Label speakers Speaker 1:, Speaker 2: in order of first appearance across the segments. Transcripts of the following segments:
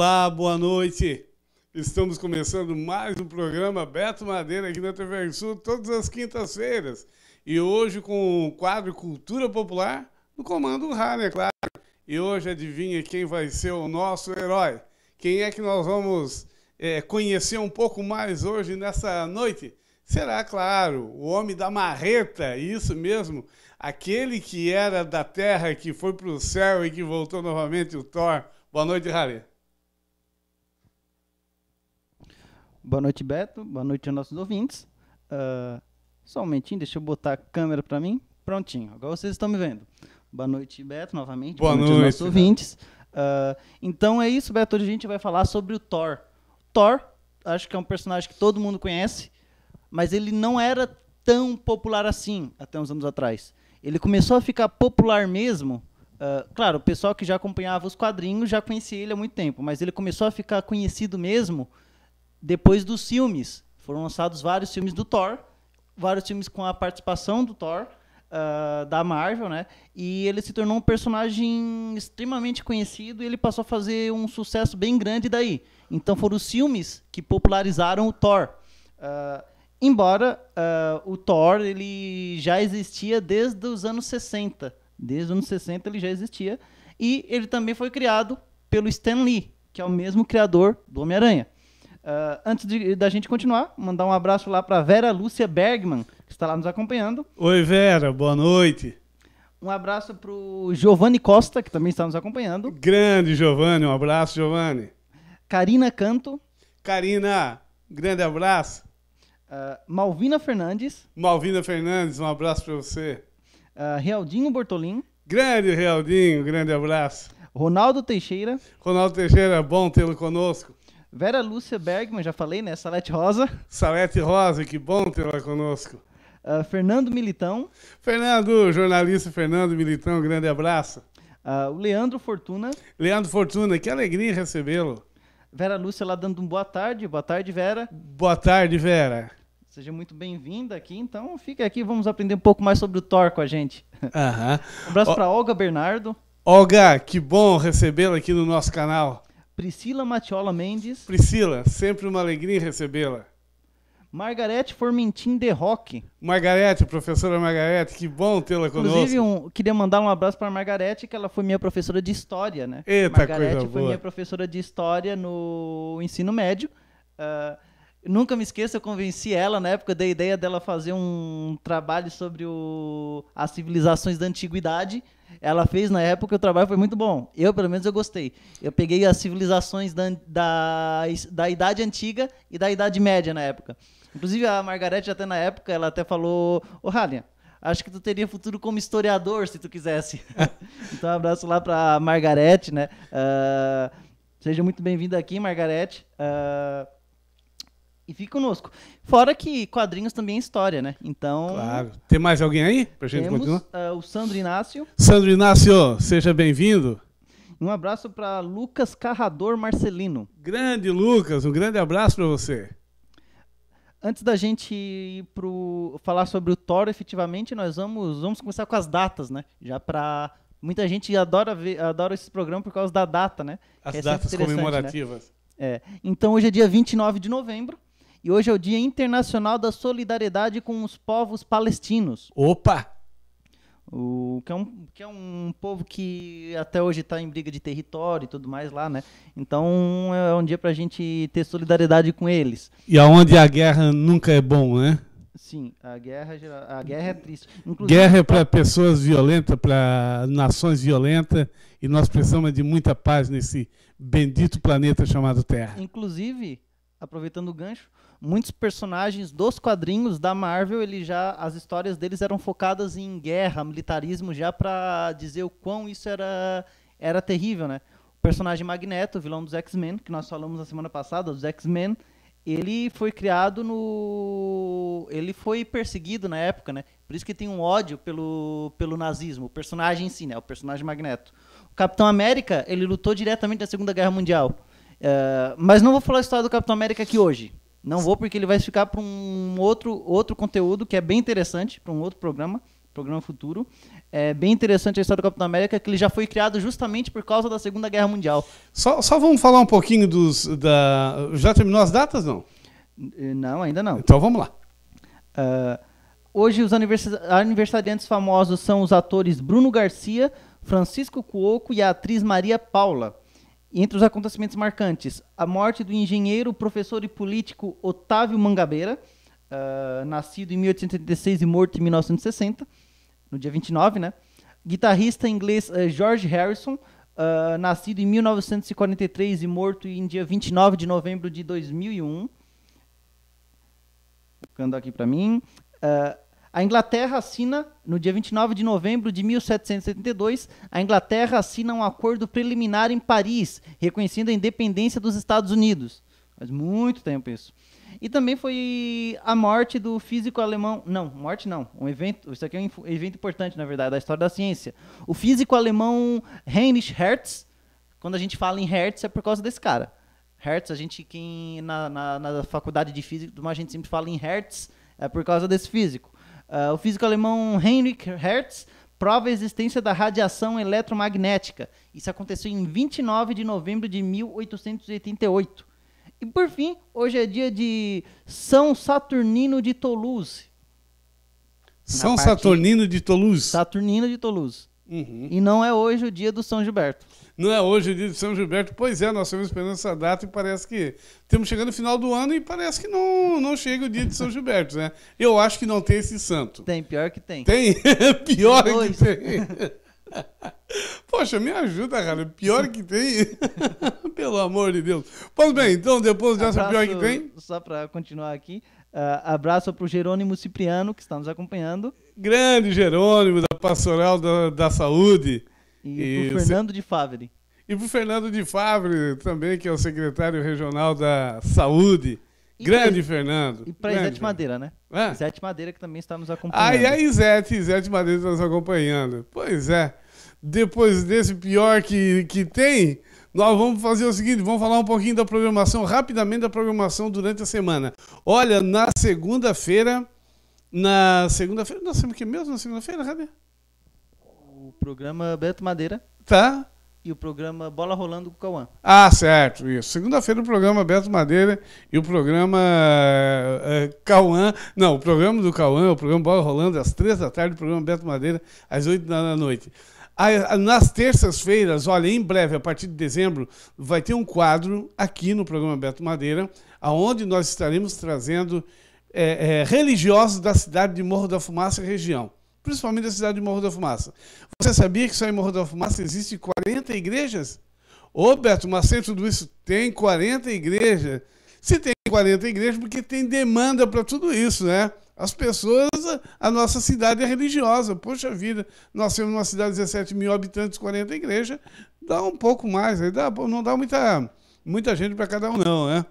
Speaker 1: Olá, boa noite. Estamos começando mais um programa Beto Madeira aqui na TV Sul, todas as quintas-feiras. E hoje com o quadro Cultura Popular no comando rádio, é claro. E hoje adivinha quem vai ser o nosso herói? Quem é que nós vamos é, conhecer um pouco mais hoje nessa noite? Será, claro, o homem da marreta, isso mesmo, aquele que era da terra, que foi para o céu e que voltou novamente, o Thor. Boa noite, Harry.
Speaker 2: Boa noite, Beto. Boa noite aos nossos ouvintes. Uh, só um momentinho, deixa eu botar a câmera para mim. Prontinho, agora vocês estão me vendo. Boa noite, Beto, novamente. Boa, Boa noite, noite aos nossos ouvintes. Uh, então é isso, Beto. Hoje a gente vai falar sobre o Thor. Thor, acho que é um personagem que todo mundo conhece, mas ele não era tão popular assim até uns anos atrás. Ele começou a ficar popular mesmo. Uh, claro, o pessoal que já acompanhava os quadrinhos já conhecia ele há muito tempo, mas ele começou a ficar conhecido mesmo depois dos filmes. Foram lançados vários filmes do Thor, vários filmes com a participação do Thor, uh, da Marvel, né? E ele se tornou um personagem extremamente conhecido e ele passou a fazer um sucesso bem grande daí. Então foram os filmes que popularizaram o Thor. Uh, embora uh, o Thor ele já existia desde os anos 60. Desde os anos 60 ele já existia. E ele também foi criado pelo Stan Lee, que é o mesmo criador do Homem-Aranha. Uh, antes de, da gente continuar, mandar um abraço lá para Vera Lúcia Bergman, que está lá nos acompanhando. Oi, Vera, boa noite. Um abraço para o Giovanni Costa, que também está nos acompanhando.
Speaker 1: Grande, Giovanni, um abraço, Giovanni. Karina Canto. Karina, grande abraço. Uh, Malvina Fernandes. Malvina Fernandes, um abraço
Speaker 2: para você. Uh, Realdinho Bortolim. Grande, Realdinho, grande abraço. Ronaldo Teixeira. Ronaldo Teixeira, bom tê-lo conosco. Vera Lúcia Bergman, já falei, né? Salete Rosa. Salete Rosa, que bom ter ela conosco. Uh, Fernando Militão.
Speaker 1: Fernando, jornalista Fernando Militão, grande abraço. Uh, o Leandro Fortuna. Leandro Fortuna, que alegria recebê-lo.
Speaker 2: Vera Lúcia lá dando um boa tarde. Boa tarde, Vera. Boa tarde, Vera. Seja muito bem-vinda aqui. Então, fica aqui, vamos aprender um pouco mais sobre o Thor com a gente. Uhum. Um abraço para Olga Bernardo. Olga, que bom
Speaker 1: recebê-la aqui no nosso canal. Priscila Matiola Mendes. Priscila, sempre uma alegria
Speaker 2: recebê-la. Margarete Formentin de Roque. Margarete, professora Margarete, que bom tê-la conosco. Inclusive, um, queria mandar um abraço para a Margarete, que ela foi minha professora de história, né? Eita, Margarete coisa foi boa. minha professora de história no ensino médio. Uh, nunca me esqueço, eu convenci ela na época da ideia dela fazer um trabalho sobre o, as civilizações da antiguidade. Ela fez na época, o trabalho foi muito bom. Eu, pelo menos, eu gostei. Eu peguei as civilizações da, da, da Idade Antiga e da Idade Média na época. Inclusive, a Margarete, até na época, ela até falou: Ô, oh, acho que tu teria futuro como historiador se tu quisesse. então, um abraço lá para Margarete, né? Uh, seja muito bem-vinda aqui, Margarete. Uh, ah, e fique conosco. Fora que quadrinhos também é história, né? Então. Claro.
Speaker 1: Tem mais alguém aí pra gente temos, continuar?
Speaker 2: Uh, o Sandro Inácio.
Speaker 1: Sandro Inácio, seja bem-vindo.
Speaker 2: Um abraço para Lucas Carrador Marcelino.
Speaker 1: Grande Lucas, um grande abraço para você.
Speaker 2: Antes da gente ir pro falar sobre o Thor, efetivamente, nós vamos vamos começar com as datas, né? Já para muita gente adora ver, adora esse programa por causa da data, né? As é datas né? comemorativas. Né? É. Então hoje é dia 29 de novembro, e hoje é o Dia Internacional da Solidariedade com os Povos Palestinos. Opa! O, que, é um, que é um povo que até hoje está em briga de território e tudo mais lá, né? Então é um dia para a gente ter solidariedade com eles.
Speaker 1: E aonde a guerra nunca é bom, né?
Speaker 2: Sim, a guerra, a guerra é triste. Inclusive, guerra é para
Speaker 1: pessoas violentas, para nações violentas, e nós precisamos de muita paz nesse bendito planeta chamado Terra.
Speaker 2: Inclusive, aproveitando o gancho, muitos personagens dos quadrinhos da Marvel, ele já as histórias deles eram focadas em guerra, militarismo, já para dizer o quão isso era era terrível, né? O personagem Magneto, vilão dos X-Men, que nós falamos na semana passada, dos X-Men, ele foi criado no ele foi perseguido na época, né? Por isso que tem um ódio pelo pelo nazismo, o personagem em si, né? O personagem Magneto. O Capitão América, ele lutou diretamente na Segunda Guerra Mundial. Uh, mas não vou falar a história do Capitão América aqui hoje. Não vou porque ele vai ficar para um outro, outro conteúdo que é bem interessante, para um outro programa, programa futuro. É bem interessante a história do Capitão América, que ele já foi criado justamente por causa da Segunda Guerra Mundial. Só, só vamos falar um pouquinho dos. Da... Já terminou as datas, não? Não, ainda não. Então vamos lá. Uh, hoje os aniversariantes famosos são os atores Bruno Garcia, Francisco Cuoco e a atriz Maria Paula. Entre os acontecimentos marcantes, a morte do engenheiro, professor e político Otávio Mangabeira, uh, nascido em 1836 e morto em 1960, no dia 29, né? Guitarrista inglês uh, George Harrison, uh, nascido em 1943 e morto em dia 29 de novembro de 2001. Ficando aqui para mim. Uh, a Inglaterra assina, no dia 29 de novembro de 1772, a Inglaterra assina um acordo preliminar em Paris, reconhecendo a independência dos Estados Unidos. Faz muito tempo isso. E também foi a morte do físico alemão. Não, morte não. Um evento. Isso aqui é um evento importante, na verdade, da história da ciência. O físico alemão Heinrich Hertz. Quando a gente fala em Hertz, é por causa desse cara. Hertz, a gente, quem na, na, na faculdade de física, a gente sempre fala em Hertz, é por causa desse físico. Uh, o físico alemão Heinrich Hertz prova a existência da radiação eletromagnética. Isso aconteceu em 29 de novembro de 1888. E por fim, hoje é dia de São Saturnino de Toulouse. São parte... Saturnino de Toulouse? Saturnino de Toulouse. Uhum. E não é hoje o dia do São Gilberto. Não
Speaker 1: é hoje o dia do São Gilberto. Pois é, nós estamos esperando essa data e parece que estamos chegando no final do ano e parece que não, não chega o dia de São Gilberto, né? Eu acho que não tem esse santo. Tem, pior que tem. Tem? pior tem que tem. Poxa, me ajuda, cara. Pior
Speaker 2: que tem. Pelo amor de Deus. Pois bem, então depois dessa pior que tem. Só para continuar aqui, Uh, abraço para o Jerônimo Cipriano, que está nos acompanhando. Grande
Speaker 1: Jerônimo, da Pastoral da, da Saúde. E, e o Fernando de Favre. E para o Fernando de Favre também, que é o secretário regional da Saúde. E Grande pra, Fernando.
Speaker 2: E para Isete Madeira, né? É? Isete Madeira, que também está nos acompanhando. Ah, e a Isete,
Speaker 1: Isete Madeira está nos acompanhando. Pois é. Depois desse pior que, que tem, nós vamos fazer o seguinte, vamos falar um pouquinho da programação, rapidamente da programação durante a semana. Olha, na segunda-feira, na segunda-feira, nós temos o que mesmo
Speaker 2: na segunda-feira, O programa Beto Madeira. Tá. E o programa Bola Rolando com o Cauã.
Speaker 1: Ah, certo, isso. Segunda-feira o programa Beto Madeira e o programa é, Cauã. Não, o programa do Cauã, o programa Bola Rolando, às três da tarde, o programa Beto Madeira, às oito da noite. Nas terças-feiras, olha, em breve, a partir de dezembro, vai ter um quadro aqui no programa Beto Madeira, aonde nós estaremos trazendo é, é, religiosos da cidade de Morro da Fumaça e região, principalmente da cidade de Morro da Fumaça. Você sabia que só em Morro da Fumaça existem 40 igrejas? Ô, Beto, mas sem tudo isso tem 40 igrejas. Se tem 40 igrejas, porque tem demanda para tudo isso, né? As pessoas, a nossa cidade é religiosa. Poxa vida, nós temos uma cidade de 17 mil habitantes, 40 igrejas, dá um pouco mais, dá, não dá muita, muita gente para cada um, não, né?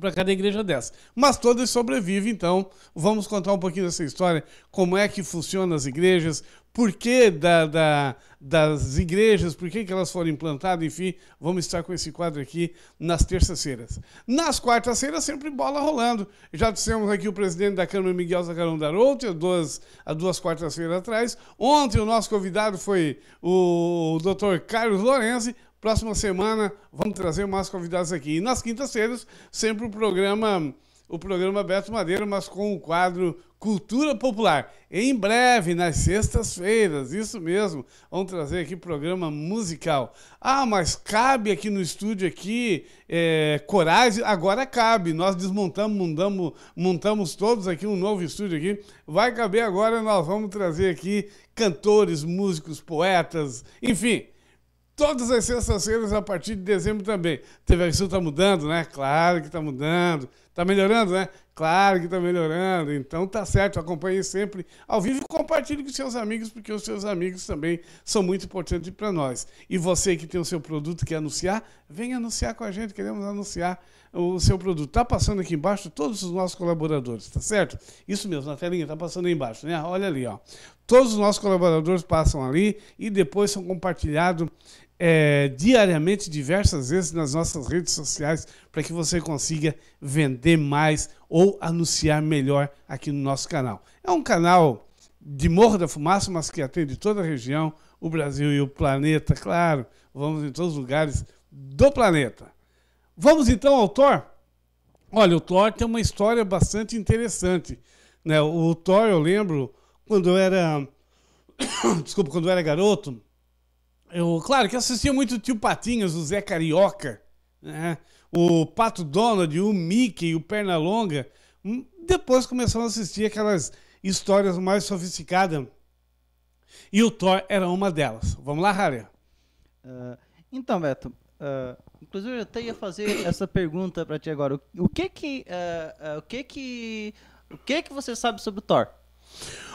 Speaker 1: para cada igreja dessa. Mas todas sobrevivem, então vamos contar um pouquinho dessa história, como é que funcionam as igrejas, por que da, da, das igrejas, por que, que elas foram implantadas, enfim, vamos estar com esse quadro aqui nas terças-feiras. Nas quartas-feiras, sempre bola rolando. Já dissemos aqui o presidente da Câmara, Miguel Zacarão Darouto, há duas, duas quartas-feiras atrás. Ontem o nosso convidado foi o doutor Carlos Lorenzi, Próxima semana vamos trazer mais convidados aqui. E nas quintas-feiras, sempre o programa o programa Beto Madeira, mas com o quadro Cultura Popular. Em breve, nas sextas-feiras, isso mesmo, vamos trazer aqui programa musical. Ah, mas cabe aqui no estúdio aqui é, coragem? Agora cabe. Nós desmontamos, mundamos, montamos todos aqui um novo estúdio aqui. Vai caber agora, nós vamos trazer aqui cantores, músicos, poetas, enfim todas as sextas-feiras a partir de dezembro também. TV Sul está mudando, né? Claro que está mudando. Está melhorando, né? Claro que está melhorando. Então tá certo, acompanhe sempre ao vivo e compartilhe com seus amigos, porque os seus amigos também são muito importantes para nós. E você que tem o seu produto que anunciar, vem anunciar com a gente, queremos anunciar o seu produto. Tá passando aqui embaixo todos os nossos colaboradores, tá certo? Isso mesmo, na telinha tá passando aí embaixo, né? Olha ali, ó. Todos os nossos colaboradores passam ali e depois são compartilhados é, diariamente, diversas vezes nas nossas redes sociais, para que você consiga vender mais ou anunciar melhor aqui no nosso canal. É um canal de Morro da Fumaça, mas que atende toda a região, o Brasil e o planeta, claro. Vamos em todos os lugares do planeta. Vamos então ao Thor? Olha, o Thor tem uma história bastante interessante. Né? O Thor, eu lembro, quando eu era. Desculpa, quando eu era garoto eu, claro que assistia muito o Tio Patinhas, o Zé Carioca, né? o Pato Donald, o Mickey, o Pernalonga. Hum, depois começaram a assistir aquelas histórias mais sofisticadas.
Speaker 2: E o Thor era uma delas. Vamos lá, Harry. Uh, então, Beto, uh, inclusive eu até ia fazer essa pergunta para ti agora. O, o que que, uh, o que que, o que que você sabe sobre o Thor?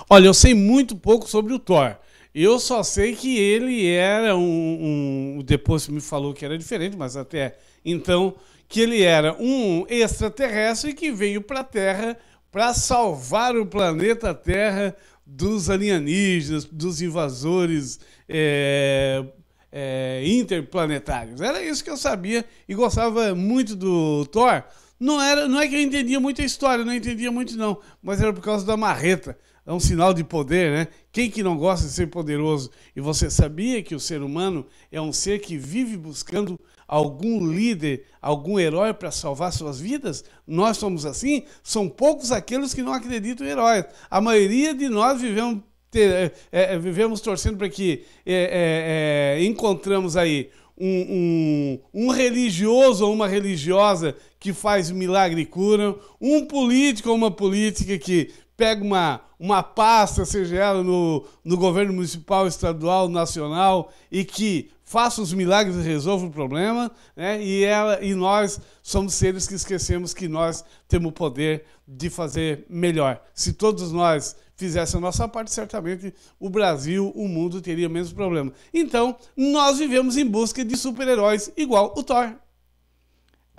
Speaker 2: Olha, eu sei muito
Speaker 1: pouco sobre o Thor. Eu só sei que ele era um, um. Depois me falou que era diferente, mas até então, que ele era um extraterrestre que veio para a Terra para salvar o planeta Terra dos alienígenas, dos invasores é, é, interplanetários. Era isso que eu sabia e gostava muito do Thor. Não, era, não é que eu entendia muito a história, não entendia muito não, mas era por causa da marreta é um sinal de poder, né? Quem que não gosta de ser poderoso? E você sabia que o ser humano é um ser que vive buscando algum líder, algum herói para salvar suas vidas? Nós somos assim? São poucos aqueles que não acreditam em heróis. A maioria de nós vivemos, é, vivemos torcendo para que é, é, encontramos aí um, um, um, religioso ou uma religiosa que faz milagre e cura, um político ou uma política que pega uma, uma pasta, seja ela no, no governo municipal, estadual, nacional, e que faça os milagres e resolva o problema, né? e, ela, e nós somos seres que esquecemos que nós temos o poder de fazer melhor. Se todos nós fizesse a nossa parte, certamente o Brasil, o mundo teria o mesmo problema. Então, nós vivemos em busca de
Speaker 2: super-heróis igual o Thor.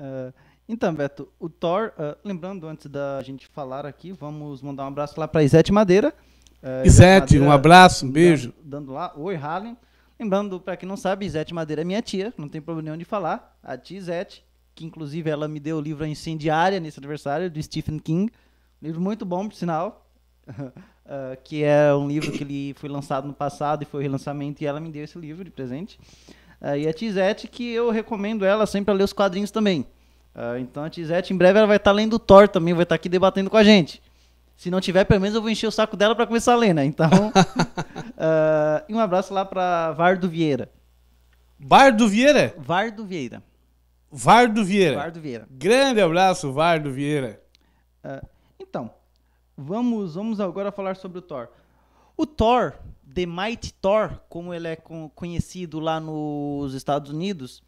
Speaker 2: Uh, então, Beto, o Thor, uh, lembrando antes da gente falar aqui, vamos mandar um abraço lá para Isete Madeira. Uh, ah, Isete, Madeira, um abraço, um beijo. Dando, dando lá, oi, Harlem. Lembrando, para quem não sabe, Isete Madeira é minha tia, não tem problema nenhum de falar. A tia Isete, que inclusive ela me deu o livro Incendiária nesse aniversário, do Stephen King. livro muito bom, por sinal. Uh, que é um livro que ele foi lançado no passado e foi o relançamento, e ela me deu esse livro de presente. Uh, e a Tizete, que eu recomendo ela sempre a ler os quadrinhos também. Ah, então a Tizete em breve ela vai estar lendo lendo Thor também, vai estar aqui debatendo com a gente. Se não tiver, pelo menos eu vou encher o saco dela para começar a ler, né? Então, uh, e um abraço lá para Vardo Vieira. Vardo Vieira? Vardo Vieira. Vardo Vieira. Vardo Vieira. Grande abraço, Vardo Vieira. Uh, então, vamos, vamos agora falar sobre o Thor. O Thor, The Mighty Thor, como ele é conhecido lá nos Estados Unidos,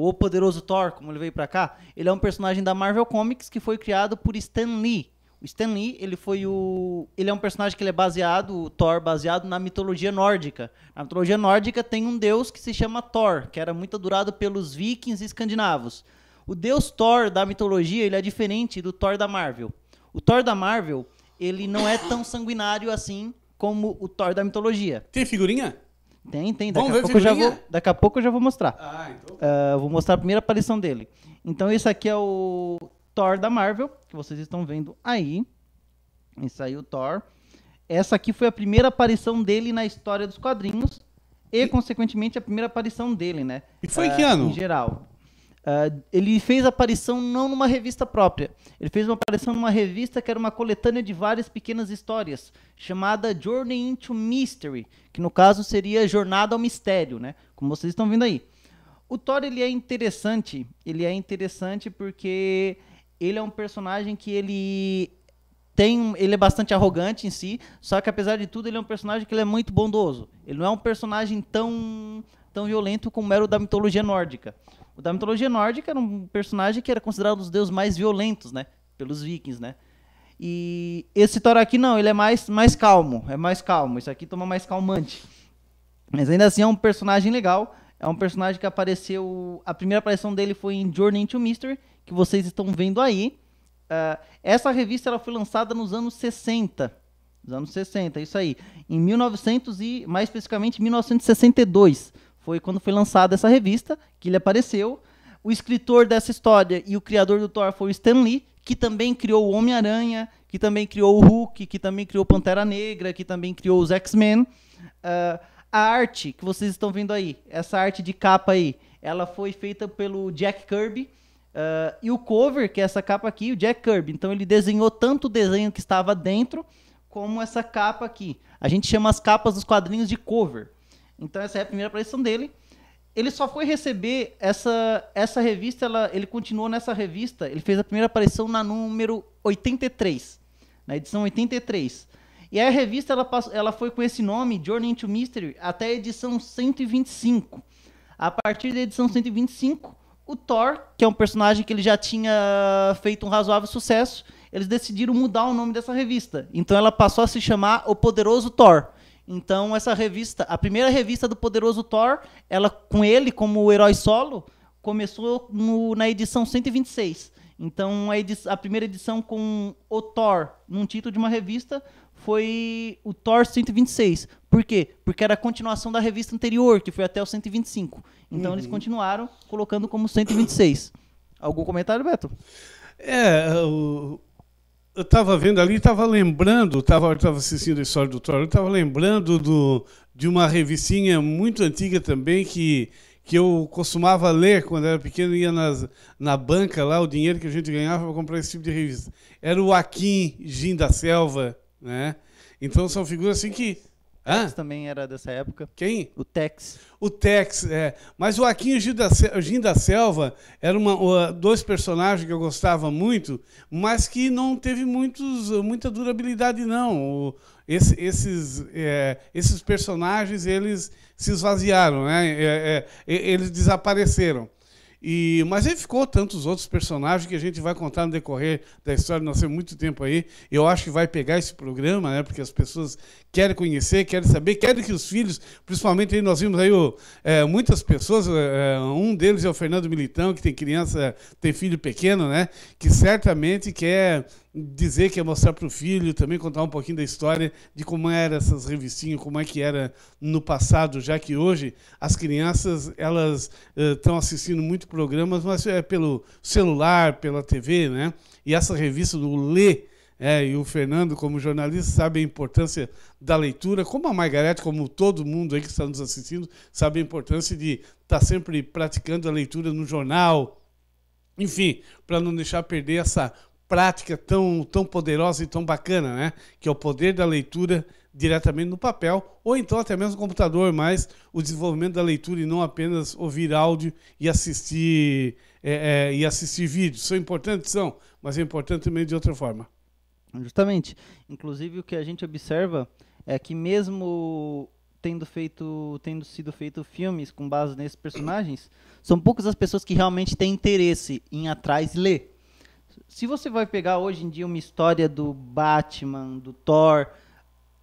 Speaker 2: o poderoso Thor, como ele veio para cá, ele é um personagem da Marvel Comics que foi criado por Stan Lee. O Stan Lee, ele foi o. Ele é um personagem que ele é baseado, o Thor, baseado na mitologia nórdica. Na mitologia nórdica tem um deus que se chama Thor, que era muito adorado pelos vikings e escandinavos. O deus Thor da mitologia, ele é diferente do Thor da Marvel. O Thor da Marvel, ele não é tão sanguinário assim como o Thor da mitologia. Tem figurinha? Tem, tem. Daqui, Vamos a, pouco eu já vou, daqui a pouco eu já vou mostrar. Ah, então. Uh, vou mostrar a primeira aparição dele. Então, esse aqui é o Thor da Marvel, que vocês estão vendo aí. Esse aí é o Thor. Essa aqui foi a primeira aparição dele na história dos quadrinhos. E, e... consequentemente, a primeira aparição dele, né? E foi uh, em ah, que ano? Em geral. Uh, ele fez aparição não numa revista própria, ele fez uma aparição numa revista que era uma coletânea de várias pequenas histórias, chamada Journey into Mystery, que no caso seria Jornada ao Mistério, né? Como vocês estão vendo aí. O Thor ele é interessante, ele é interessante porque ele é um personagem que ele tem, ele é bastante arrogante em si, só que apesar de tudo ele é um personagem que ele é muito bondoso. Ele não é um personagem tão tão violento como era o da mitologia nórdica. O da mitologia nórdica era um personagem que era considerado um dos deuses mais violentos, né? Pelos vikings, né? E esse Thor aqui não, ele é mais, mais calmo, é mais calmo. Isso aqui toma mais calmante. Mas ainda assim é um personagem legal. É um personagem que apareceu. A primeira aparição dele foi em Journey into Mystery, que vocês estão vendo aí. Uh, essa revista ela foi lançada nos anos 60. Nos anos 60, isso aí. Em 1900 e mais especificamente 1962 foi quando foi lançada essa revista, que ele apareceu. O escritor dessa história e o criador do Thor foi o Stan Lee, que também criou o Homem-Aranha, que também criou o Hulk, que também criou Pantera Negra, que também criou os X-Men. Uh, a arte que vocês estão vendo aí, essa arte de capa aí, ela foi feita pelo Jack Kirby. Uh, e o cover, que é essa capa aqui, o Jack Kirby. Então ele desenhou tanto o desenho que estava dentro, como essa capa aqui. A gente chama as capas dos quadrinhos de cover. Então essa é a primeira aparição dele ele só foi receber essa, essa revista, ela, ele continuou nessa revista, ele fez a primeira aparição na número 83, na edição 83. E aí a revista ela, ela foi com esse nome, Journey into Mystery, até a edição 125. A partir da edição 125, o Thor, que é um personagem que ele já tinha feito um razoável sucesso, eles decidiram mudar o nome dessa revista. Então ela passou a se chamar O Poderoso Thor. Então essa revista, a primeira revista do Poderoso Thor, ela com ele como o herói solo, começou no, na edição 126. Então a, a primeira edição com o Thor num título de uma revista foi o Thor 126. Por quê? Porque era a continuação da revista anterior, que foi até o 125. Então uhum. eles continuaram colocando como 126. Algum comentário, Beto? É, o,
Speaker 1: eu estava vendo ali, estava lembrando, estava assistindo a história do Thor, estava lembrando do, de uma revistinha muito antiga também que, que eu costumava ler quando era pequeno, ia nas, na banca lá, o dinheiro que a gente ganhava para comprar esse tipo de revista. Era o Aquim Gin da Selva, né? Então são figuras assim que Tex também era dessa época. Quem? O Tex. O Tex, é. Mas o Aquinho Gil da, Gil da Selva era uma, dois personagens que eu gostava muito, mas que não teve muitos, muita durabilidade, não. Esse, esses, é, esses personagens, eles se esvaziaram, né? É, é, eles desapareceram. E, mas aí ficou tantos outros personagens que a gente vai contar no decorrer da história, nós temos muito tempo aí. Eu acho que vai pegar esse programa, né? Porque as pessoas querem conhecer, querem saber, querem que os filhos, principalmente aí nós vimos aí o, é, muitas pessoas, é, é um deles é o Fernando Militão, que tem criança, tem filho pequeno, né? Que certamente quer dizer que ia é mostrar para o filho, também contar um pouquinho da história de como eram essas revistinhas, como é que era no passado, já que hoje as crianças elas estão eh, uh, assistindo muito programas, mas é pelo celular, pela TV, né? E essa revista do Lê, é, e o Fernando, como jornalista, sabe a importância da leitura, como a Margarete, como todo mundo aí que está nos assistindo, sabe a importância de estar tá sempre praticando a leitura no jornal, enfim, para não deixar perder essa prática tão, tão poderosa e tão bacana, né? Que é o poder da leitura diretamente no papel ou então até mesmo no computador, mas o desenvolvimento da leitura e não apenas ouvir áudio e assistir é, é, e assistir vídeos são importantes são, mas é importante também de
Speaker 2: outra forma. Justamente. Inclusive o que a gente observa é que mesmo tendo feito tendo sido feito filmes com base nesses personagens, são poucas as pessoas que realmente têm interesse em ir atrás e ler se você vai pegar hoje em dia uma história do Batman, do Thor,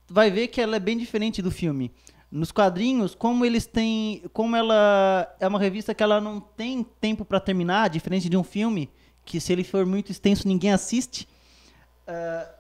Speaker 2: vai ver que ela é bem diferente do filme. Nos quadrinhos, como eles têm, como ela é uma revista que ela não tem tempo para terminar, diferente de um filme que se ele for muito extenso ninguém assiste. Uh,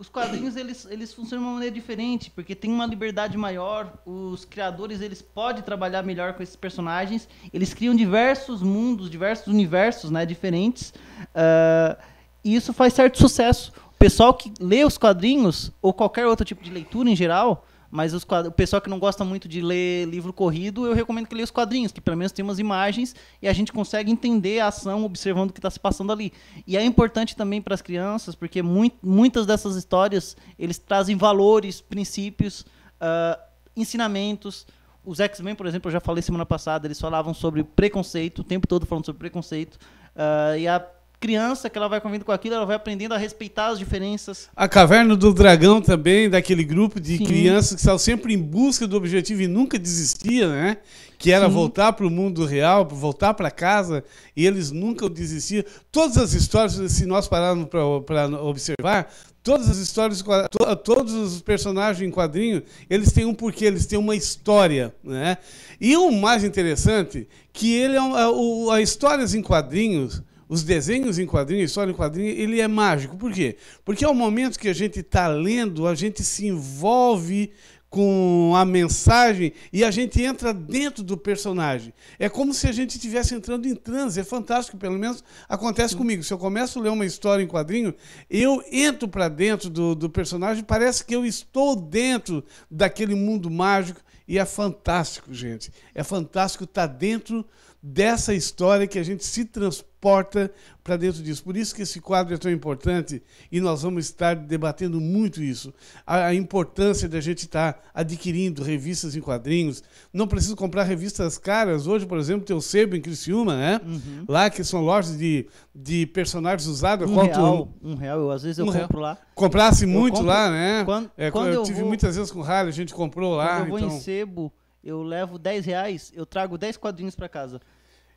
Speaker 2: os quadrinhos eles, eles funcionam de uma maneira diferente, porque tem uma liberdade maior, os criadores eles podem trabalhar melhor com esses personagens, eles criam diversos mundos, diversos universos né, diferentes, uh, e isso faz certo sucesso. O pessoal que lê os quadrinhos, ou qualquer outro tipo de leitura em geral, mas os o pessoal que não gosta muito de ler livro corrido, eu recomendo que leia os quadrinhos, que pelo menos tem umas imagens e a gente consegue entender a ação observando o que está se passando ali. E é importante também para as crianças, porque mu muitas dessas histórias eles trazem valores, princípios, uh, ensinamentos. Os X-Men, por exemplo, eu já falei semana passada, eles falavam sobre preconceito, o tempo todo falando sobre preconceito. Uh, e a criança que ela vai convivendo com aquilo, ela vai aprendendo a respeitar as diferenças.
Speaker 1: A Caverna do Dragão também, daquele grupo de Sim. crianças que estavam sempre em busca do objetivo e nunca desistia, né? Que era Sim. voltar para o mundo real, voltar para casa, e eles nunca desistiam. Todas as histórias, se nós pararmos para observar, todas as histórias, to, todos os personagens em quadrinho, eles têm um porquê, eles têm uma história, né? E o mais interessante, que ele é um, a, é, a histórias em quadrinhos, os desenhos em quadrinhos, a história em quadrinho, ele é mágico. Por quê? Porque ao é momento que a gente está lendo, a gente se envolve com a mensagem e a gente entra dentro do personagem. É como se a gente estivesse entrando em transe, é fantástico, pelo menos acontece comigo. Se eu começo a ler uma história em quadrinho, eu entro para dentro do, do personagem, parece que eu estou dentro daquele mundo mágico e é fantástico, gente. É fantástico estar tá dentro dessa história que a gente se transporta para dentro disso. Por isso que esse quadro é tão importante e nós vamos estar debatendo muito isso. A, a importância da gente estar tá adquirindo revistas em quadrinhos. Não preciso comprar revistas caras. Hoje, por exemplo, tem o Sebo em Criciúma, né? Uhum. Lá que são lojas de, de personagens usados. Um real, tu... um real. Eu, às vezes eu um compro real. lá. Comprasse eu muito compro... lá, né? Quando, é, quando eu, eu tive vou... muitas vezes com o Harley, a gente comprou lá. Quando eu vou então... em
Speaker 2: Sebo eu levo 10 reais, eu trago 10 quadrinhos para casa.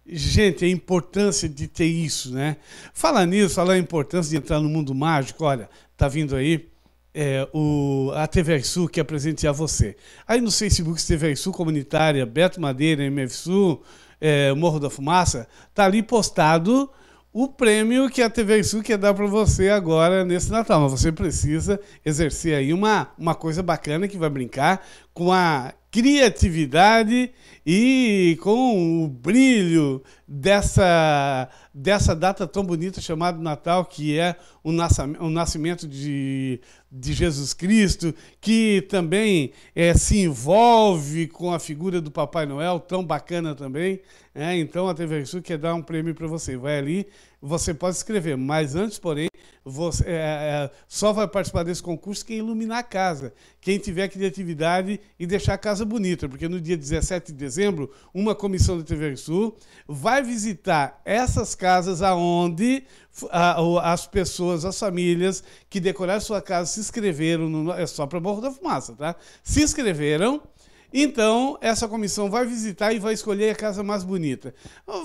Speaker 1: Gente, a importância de ter isso, né? Falar nisso, falar a importância de entrar no mundo mágico, olha, tá vindo aí é, o, a TV Sul que apresente é a você. Aí no Facebook TV Sul Comunitária, Beto Madeira, MFSU, é, Morro da Fumaça, tá ali postado o prêmio que a TV Sul quer dar para você agora nesse Natal. Mas você precisa exercer aí uma, uma coisa bacana que vai brincar com a criatividade e com o brilho dessa, dessa data tão bonita chamada Natal, que é o, nascimento de, de Jesus Cristo, que também é, se envolve com a figura do Papai Noel, tão bacana também. É, então a TV Sul quer dar um prêmio para você. Vai ali você pode escrever, mas antes, porém, você, é, é, só vai participar desse concurso quem iluminar a casa, quem tiver criatividade e deixar a casa bonita, porque no dia 17 de dezembro, uma comissão da TV Sul vai visitar essas casas aonde a, ah, as pessoas, as famílias que decoraram sua casa se inscreveram, no, é só para Morro da Fumaça, tá? Se inscreveram então, essa comissão vai visitar e vai escolher a casa mais bonita.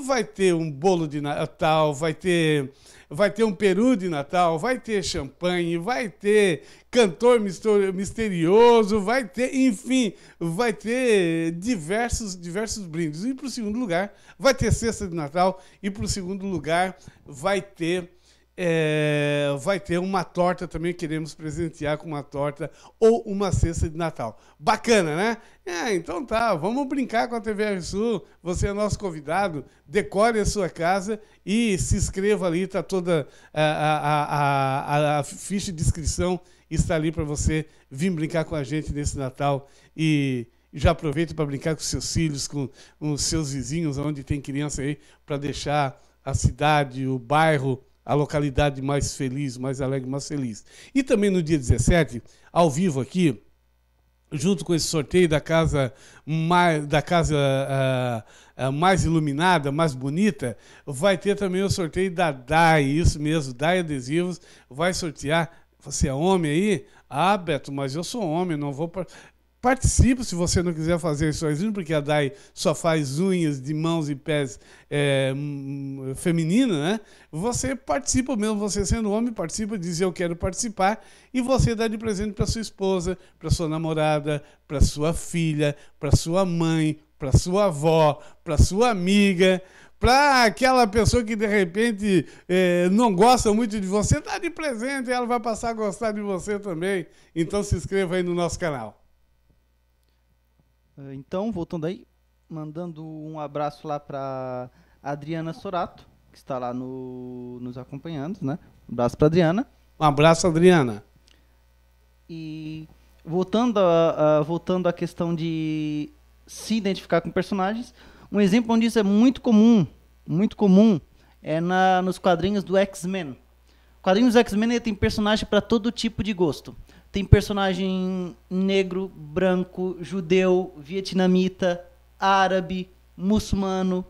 Speaker 1: Vai ter um bolo de Natal, vai ter, vai ter um peru de Natal, vai ter champanhe, vai ter cantor misterioso, vai ter, enfim, vai ter diversos, diversos brindes. E para o segundo lugar, vai ter cesta de Natal. E para o segundo lugar, vai ter é, vai ter uma torta também, queremos presentear com uma torta ou uma cesta de Natal. Bacana, né? É, então tá, vamos brincar com a TV Sul. Você é nosso convidado, decore a sua casa e se inscreva ali, tá toda a, a, a, a ficha de inscrição está ali para você vir brincar com a gente nesse Natal e já aproveita para brincar com seus filhos, com os seus vizinhos, onde tem criança aí, para deixar a cidade, o bairro a localidade mais feliz, mais alegre, mais feliz. E também no dia 17, ao vivo aqui, junto com esse sorteio da casa mais, da casa uh, uh, mais iluminada, mais bonita, vai ter também o sorteio da DAI, isso mesmo, DAI Adesivos vai sortear. Você é homem aí? Ah, Beto, mas eu sou homem, não vou. Participe se você não quiser fazer suas unhas, porque a DAI só faz unhas de mãos e pés é, feminina, né? Você participa mesmo, você sendo homem, participa, diz eu quero participar, e você dá de presente para sua esposa, para sua namorada, para sua filha, para sua mãe, para sua avó, para sua amiga, para aquela pessoa que de repente é, não gosta muito de você, dá de presente e ela vai passar a gostar de você também. Então se inscreva aí no nosso canal.
Speaker 2: Eh, então, voltando aí, mandando um abraço lá para Adriana Sorato, que está lá no, nos acompanhando, né? Um abraço para Adriana.
Speaker 1: Um abraço, Adriana.
Speaker 2: E voltando a, a, voltando à questão de se identificar com personagens, um exemplo onde isso é muito comum, muito comum, é na, nos quadrinhos do X-Men. Quadrinhos do X-Men tem personagem para todo tipo de gosto. Tem personagem negro, branco, judeu, vietnamita, árabe, muçulmano,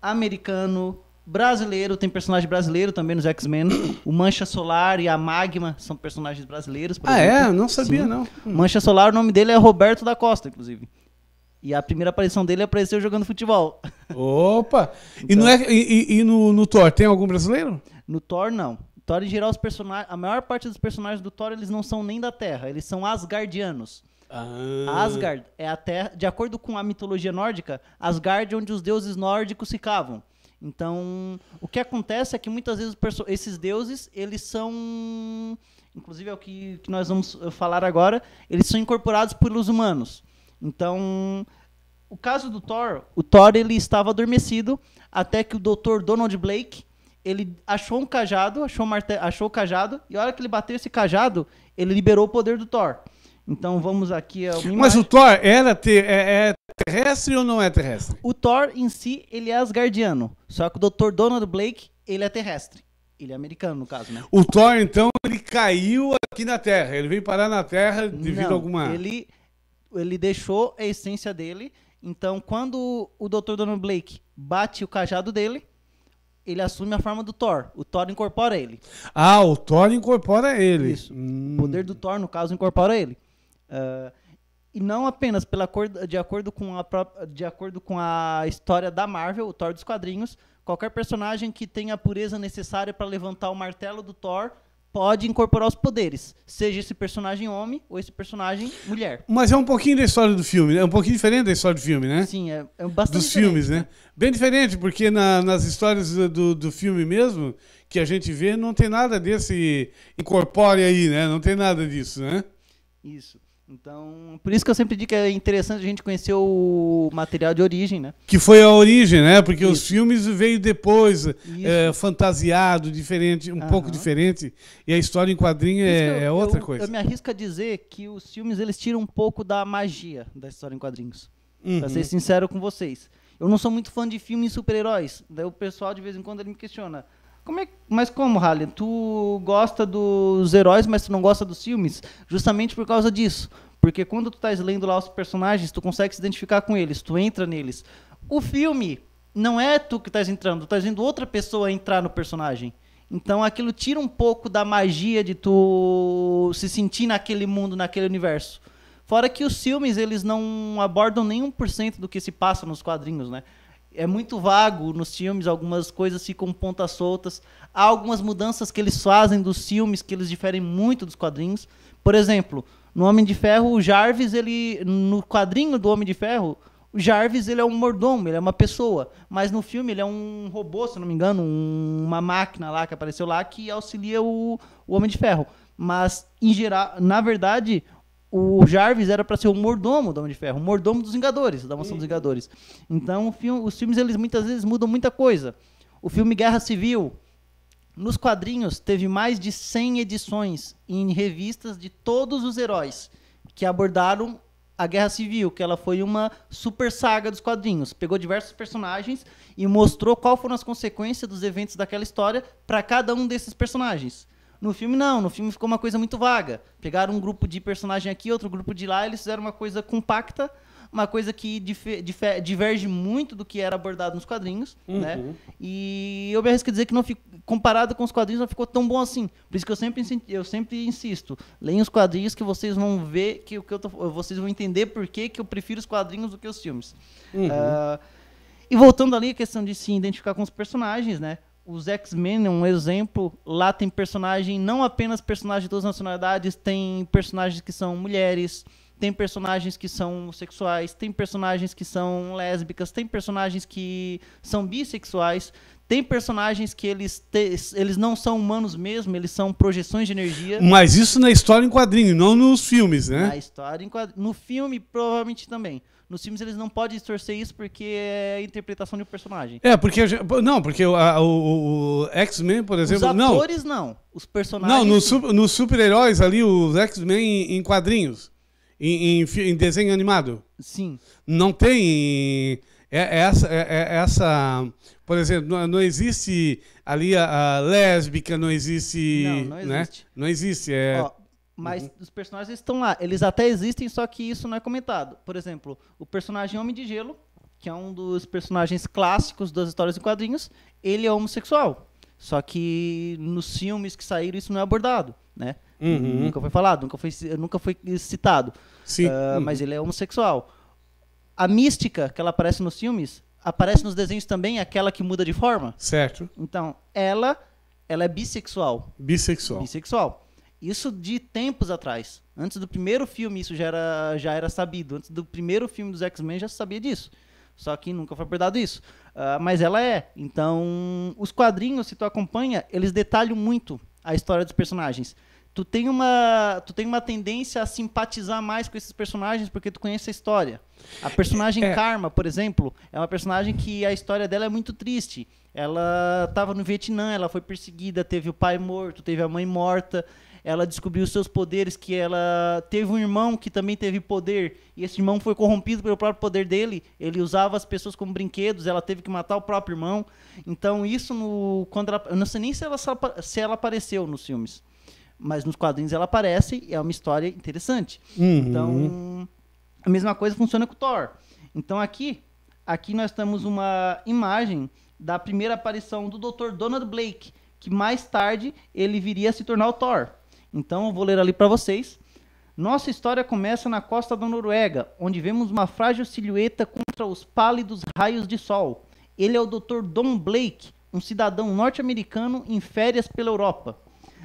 Speaker 2: americano, brasileiro, tem personagem brasileiro também nos X-Men. O Mancha Solar e a Magma são personagens brasileiros. ah, exemplo. é? Não sabia, Sim. não. Hum. Mancha Solar, o nome dele é Roberto da Costa, inclusive. E a primeira aparição dele apareceu jogando futebol. Opa! então, é, e, no, e, e no, no Thor, tem algum brasileiro? No Thor, não. Thor, em geral, os personagens, a maior parte dos personagens do Thor, eles não são nem da Terra, eles são asgardianos. Ah. Asgard é a terra, de acordo com a mitologia nórdica, Asgard é onde os deuses nórdicos ficavam. Então, o que acontece é que muitas vezes esses deuses, eles são, inclusive é o que, que nós vamos eh, falar agora, eles são incorporados pelos humanos. Então, o caso do Thor, o Thor ele estava adormecido até que o Dr. Donald Blake, ele achou um cajado, achou, marte... achou o cajado, e a hora que ele bateu esse cajado, ele liberou o poder do Thor. Então vamos aqui Mas o Thor era ter, é, é, terrestre ou não é terrestre? O Thor em si, ele é asgardiano. Só que o Dr. Donald Blake, ele é terrestre. Ele é americano, no caso, né?
Speaker 1: O Thor, então, ele caiu aqui na Terra. Ele veio parar na Terra devido não, a alguma.
Speaker 2: Ele, ele deixou a essência dele. Então, quando o Dr. Donald Blake bate o cajado dele, ele assume a forma do Thor. O Thor incorpora ele. Ah, o Thor incorpora ele. Isso. Hum. O poder do Thor, no caso, incorpora ele. Uh, e não apenas pela cor, de, acordo com a de acordo com a história da Marvel, o Thor dos quadrinhos, qualquer personagem que tenha a pureza necessária para levantar o martelo do Thor pode incorporar os poderes, seja esse personagem homem ou esse personagem mulher.
Speaker 1: Mas é um pouquinho da história do filme, né? É um pouquinho diferente da história do filme, né? Sim, é, é bastante Dos diferente. filmes, né? né? Bem diferente, porque na, nas histórias do, do filme mesmo, que a gente vê, não tem nada desse incorpore aí, né? Não tem nada disso, né? Isso.
Speaker 2: Então, por isso que eu sempre digo que é interessante a gente conhecer o material de origem, né? Que foi a origem, né? Porque isso. os filmes
Speaker 1: veio depois, é, fantasiado, diferente, um Aham. pouco diferente, e a história em quadrinho é, eu, é, outra eu, coisa. Eu me
Speaker 2: arrisco a dizer que os filmes eles tiram um pouco da magia da história em quadrinhos. Uhum. Pra ser uhum. sincero com vocês. Eu não sou muito fã de filmes super-heróis. Daí o pessoal de vez em quando ele me questiona: como é, mas como, Halen? Tu gosta dos heróis, mas tu não gosta dos filmes? Justamente por causa disso. Porque quando tu estás lendo lá os personagens, tu consegue se identificar com eles, tu entra neles. O filme não é tu que estás entrando, tu estás vendo outra pessoa entrar no personagem. Então aquilo tira um pouco da magia de tu se sentir naquele mundo, naquele universo. Fora que os filmes, eles não abordam nenhum por cento do que se passa nos quadrinhos, né? é muito vago nos filmes, algumas coisas ficam pontas soltas. Há algumas mudanças que eles fazem dos filmes que eles diferem muito dos quadrinhos. Por exemplo, no Homem de Ferro, o Jarvis, ele no quadrinho do Homem de Ferro, o Jarvis ele é um mordomo, ele é uma pessoa, mas no filme ele é um robô, se não me engano, um, uma máquina lá que apareceu lá que auxilia o, o Homem de Ferro. Mas em geral, na verdade, o Jarvis era para ser o mordomo do Homem de Ferro, o mordomo dos Vingadores, da mansão dos Vingadores. Então, filme, os filmes eles muitas vezes mudam muita coisa. O filme Guerra Civil, nos quadrinhos, teve mais de 100 edições em revistas de todos os heróis que abordaram a Guerra Civil, que ela foi uma super saga dos quadrinhos. Pegou diversos personagens e mostrou qual foram as consequências dos eventos daquela história para cada um desses personagens. No filme, não. No filme ficou uma coisa muito vaga. Pegaram um grupo de personagem aqui, outro grupo de lá, eles fizeram uma coisa compacta, uma coisa que diverge muito do que era abordado nos quadrinhos, uhum. né? E eu me arrisco a dizer que não fico, comparado com os quadrinhos não ficou tão bom assim. Por isso que eu sempre, eu sempre insisto, leem os quadrinhos que vocês vão ver que o que eu tô, vocês vão entender por que, que eu prefiro os quadrinhos do que os filmes. Uhum. Uh, e voltando ali a questão de se identificar com os personagens, né? os X-Men é um exemplo. Lá tem personagem, não apenas personagens de todas as nacionalidades, tem personagens que são mulheres, tem personagens que são sexuais, tem personagens que são lésbicas, tem personagens que são bissexuais, tem personagens que eles, te, eles não são humanos mesmo, eles são projeções de energia. Mas isso na
Speaker 1: história em quadrinho, não nos filmes, né? Na
Speaker 2: história em quadrinho. No filme, provavelmente também. Nos filmes eles não podem distorcer isso porque é a interpretação de um personagem.
Speaker 1: É, porque. Não, porque o, a, o, o X-Men, por exemplo. Os atores
Speaker 2: não. não. Os personagens. Não, nos
Speaker 1: no super-heróis ali, os X-Men em, quadrinhos. Em, em, em, desenho animado. Sim. Não tem. É, é essa, é, é, essa. Por exemplo, não, não existe ali a, a, lésbica, não existe. Não, não né? existe. Né? Não existe. É... Ó,
Speaker 2: mas uhum. os personagens estão lá. Eles até existem, só que isso não é comentado. Por exemplo, o personagem Homem de Gelo, que é um dos personagens clássicos das histórias em quadrinhos, ele é homossexual. Só que nos filmes que saíram isso não é abordado, né? Uhum. Nunca foi falado, nunca foi, nunca foi citado. Sim. Uh, uhum. Mas ele é homossexual. A mística que ela aparece nos filmes, aparece nos desenhos também, é aquela que muda de forma. Certo. Então, ela, ela é bissexual. Bissexual. Bissexual. Isso de tempos atrás. Antes do primeiro filme, isso já era, já era sabido. Antes do primeiro filme dos X-Men, já se sabia disso. Só que nunca foi abordado isso. Uh, mas ela é. Então, os quadrinhos, se tu acompanha, eles detalham muito a história dos personagens. Tu tem uma, tu tem uma tendência a simpatizar mais com esses personagens porque tu conhece a história. A personagem é. é. Karma, por exemplo, é uma personagem que a história dela é muito triste. Ela estava no Vietnã, ela foi perseguida, teve o pai morto, teve a mãe morta ela descobriu seus poderes, que ela teve um irmão que também teve poder, e esse irmão foi corrompido pelo próprio poder dele, ele usava as pessoas como brinquedos, ela teve que matar o próprio irmão. Então, isso no quando ela, eu não sei nem se ela se ela apareceu nos filmes, mas nos quadrinhos ela aparece e é uma história interessante. Uhum. Então, a mesma coisa funciona com o Thor. Então, aqui, aqui nós temos uma imagem da primeira aparição do Dr. Donald Blake, que mais tarde ele viria a se tornar o Thor. Então eu vou ler ali para vocês. Nossa história começa na costa da Noruega, onde vemos uma frágil silhueta contra os pálidos raios de sol. Ele é o Dr. Don Blake, um cidadão norte-americano em férias pela Europa.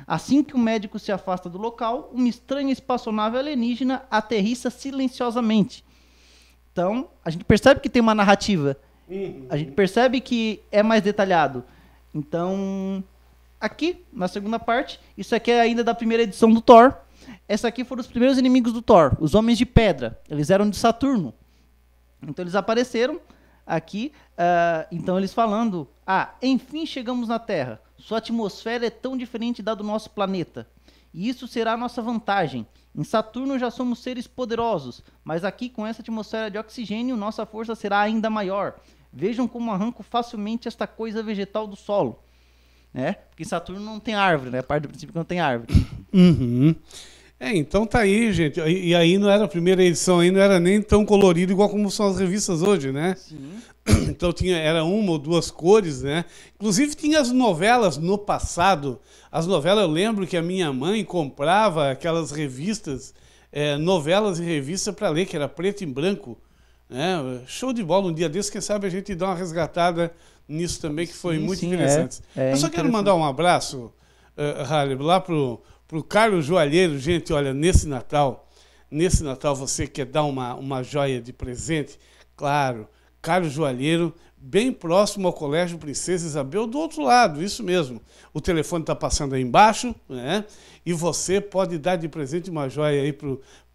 Speaker 2: Assim que o médico se afasta do local, uma estranha espaçonave alienígena aterriça silenciosamente. Então, a gente percebe que tem uma narrativa. Uhum. A gente percebe que é mais detalhado. Então, Aqui, na segunda parte, isso aqui é ainda da primeira edição do Thor. Essa aqui foram os primeiros inimigos do Thor, os Homens de Pedra. Eles eram de Saturno. Então eles apareceram aqui. Uh, então eles falando: Ah, enfim chegamos na Terra. Sua atmosfera é tão diferente da do nosso planeta. E isso será a nossa vantagem. Em Saturno já somos seres poderosos, mas aqui com essa atmosfera de oxigênio, nossa força será ainda maior. Vejam como arranco facilmente esta coisa vegetal do solo né? Porque Saturno não tem árvore, né? Parte do princípio que não tem árvore.
Speaker 1: Uhum. É, então tá aí, gente. E, aí não era a primeira edição, aí não era nem tão colorido igual como são as revistas hoje, né? Sim. Então tinha, era uma ou duas cores, né? Inclusive tinha as novelas no passado. As novelas, eu lembro que a minha mãe comprava aquelas revistas, é, novelas e revistas para ler, que era preto e branco. Né? Show de bola, um dia desse, quem sabe a gente dá uma resgatada nisso também, que foi sim, muito sim, interessante. É, é eu só quero mandar um abraço, uh, eh, Halib, lá pro, pro Carlos Joalheiro. Gente, olha, nesse Natal, nesse Natal você quer dar uma, uma joia de presente? Claro, Carlos Joalheiro bem próximo ao Colégio Princesa Isabel, do outro lado, isso mesmo. O telefone está passando aí embaixo, né? E você pode dar de presente uma joia aí para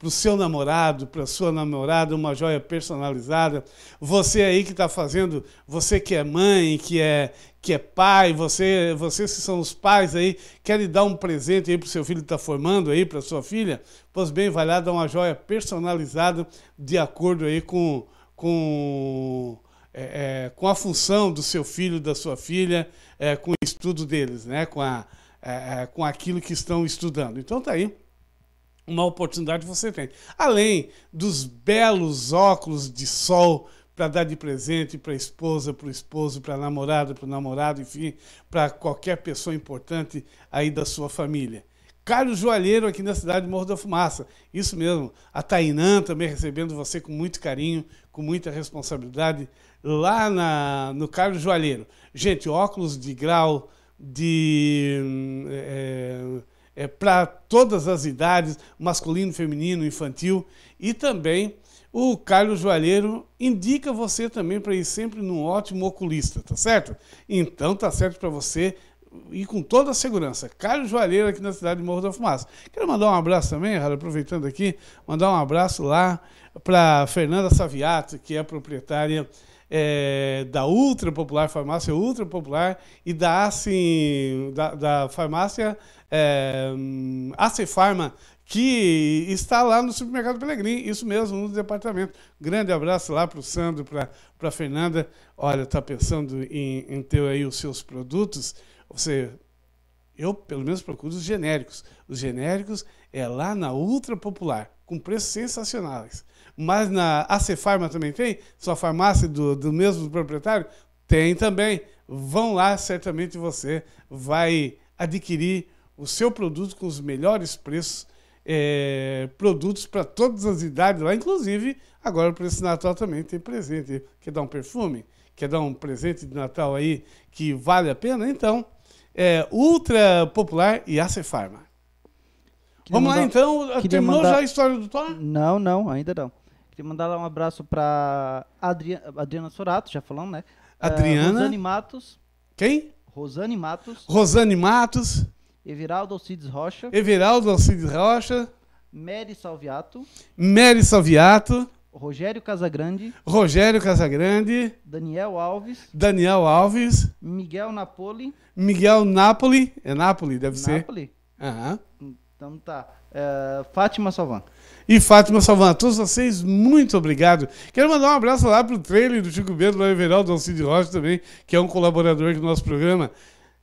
Speaker 1: o seu namorado, para sua namorada, uma joia personalizada. Você aí que está fazendo, você que é mãe, que é que é pai, você, vocês que são os pais aí, querem dar um presente aí para o seu filho que está formando aí, para sua filha, pois bem, vai lá dar uma joia personalizada de acordo aí com, com é, é, com a função do seu filho, da sua filha, é, com o estudo deles, né? com, a, é, com aquilo que estão estudando. Então tá aí uma oportunidade você tem. Além dos belos óculos de sol para dar de presente para a esposa, para o esposo, para a namorada, para o namorado, enfim, para qualquer pessoa importante aí da sua família. Carlos joalheiro aqui na cidade de Morro da Fumaça. Isso mesmo. A Tainã também recebendo você com muito carinho, com muita responsabilidade lá na, no Carlos Joalheiro. Gente, óculos de grau, de. Hum, é, é, é para todas as idades, masculino, feminino, infantil. E também o Carlos Joalheiro indica você também para ir sempre num ótimo oculista, tá certo? Então tá certo para você e com toda a segurança. Carlos Joalheiro aqui na cidade de Morro da Fumaça. Quero mandar um abraço também, aproveitando aqui, mandar um abraço lá para Fernanda Saviato, que é proprietária é, da ultra popular, farmácia ultra popular e da, assim, da, da farmácia é, hum, Acefarma, que está lá no supermercado Pelegrim, isso mesmo, no departamento. Grande abraço lá para o Sandro, para a Fernanda. Olha, está pensando em, em, ter aí os seus produtos, você... Eu, pelo menos, procuro os genéricos. Os genéricos é lá na Ultra Popular, com preços sensacionais. Mas na AC Farma também tem? Sua farmácia do, do mesmo proprietário? Tem também. Vão lá, certamente você vai adquirir o seu produto com os melhores preços, é, produtos para todas as idades lá, inclusive agora o preço de Natal também tem presente. Quer dar um perfume? Quer dar um presente de Natal aí que vale a pena? Então, é ultra popular e AC Farma. Vamos mandar, lá então, terminou mandar... já a história
Speaker 2: do Thor? Não, não, ainda não. Queria mandar um abraço para Adri... Adriana Sorato, já falando, né? É, Adriana. Uh, Rosane Matos. Quem? Rosane Matos. Rosane Matos. Everaldo Alcides Rocha.
Speaker 1: Everaldo Alcides Rocha.
Speaker 2: Mary Salviato.
Speaker 1: Mary Salviato.
Speaker 2: Rogério Casagrande.
Speaker 1: Rogério Casagrande.
Speaker 2: Daniel Alves. Daniel Alves. Miguel Napoli.
Speaker 1: Miguel Napoli. É Napoli, deve Napoli? ser. Napoli? Aham.
Speaker 2: Uhum. Então tá.
Speaker 1: Uh, Fátima Salvan. E Fátima Salvan, a todos vocês, muito obrigado. Quero mandar um abraço lá pro trailer do Chico Bento, do Everaldo Alcide Rocha também, que é um colaborador do nosso programa.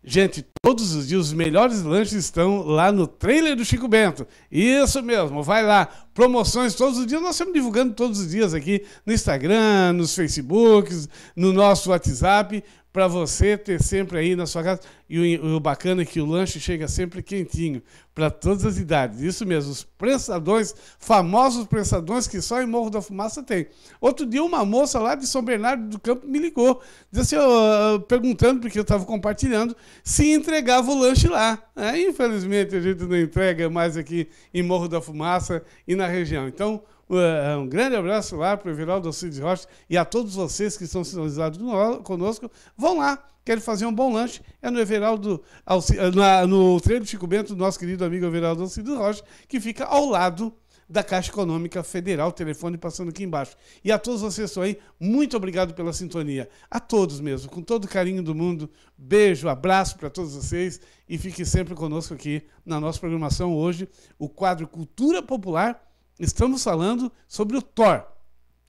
Speaker 1: Gente, todos os dias os melhores lanches estão lá no trailer do Chico Bento. Isso mesmo, vai lá promoções todos os dias. Nós estamos divulgando todos os dias aqui no Instagram, nos Facebooks, no nosso WhatsApp, para você ter sempre aí na sua casa. E o, o, bacana é que o lanche chega sempre quentinho, para todas as idades. Isso mesmo, os prensadões, famosos prensadões que só em Morro da Fumaça tem. Outro dia, uma moça lá de São Bernardo do Campo me ligou, disse assim, perguntando, porque eu estava compartilhando, se entregava o lanche lá. É, infelizmente, a gente não entrega mais aqui em Morro da Fumaça e na região. Então, é, um grande abraço lá para o Everaldo Alcides Rocha e a todos vocês que estão sinalizados conosco. Vão lá, querem fazer um bom lanche, é no Everaldo é, no treino Chico Bento, do nosso querido amigo Everaldo Alcides Rocha, que fica ao lado da Caixa Econômica Federal, telefone passando aqui embaixo. E a todos vocês aí, muito obrigado pela sintonia. A todos mesmo, com todo o carinho do mundo. Beijo, abraço para todos vocês e fique sempre conosco aqui na nossa programação hoje, o quadro Cultura Popular Estamos falando sobre o Thor.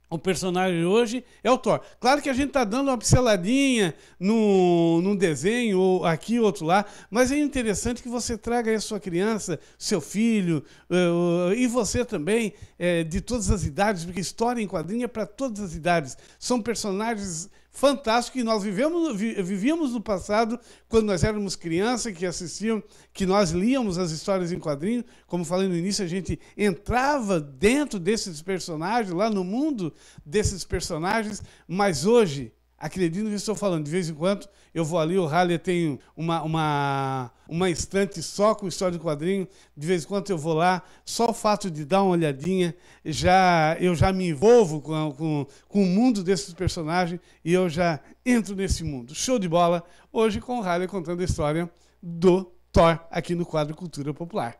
Speaker 1: O personagem hoje é o Thor. Claro que a gente está dando uma pinceladinha no, num desenho, ou aqui, outro lá, mas é interessante que você traga aí a sua criança, seu filho, uh, e você também, uh, de todas as idades, porque história em quadrinha é para todas as idades. São personagens fantástico que nós vivemos, vivíamos no passado, quando nós éramos criança, que assistiam, que nós líamos as histórias em quadrinho. Como falei no início, a gente entrava dentro desses personagens, lá no mundo desses personagens, mas hoje, acredito que estou falando, de vez em quando, eu vou ali, o Haller tem uma, uma, uma estante só com história de quadrinho, de vez em quando eu vou lá, só o fato de dar uma olhadinha, já eu já me envolvo com, com, com o mundo desses personagens e eu já entro nesse mundo. Show de bola, hoje com o Haller contando a história do Thor aqui no quadro Cultura Popular.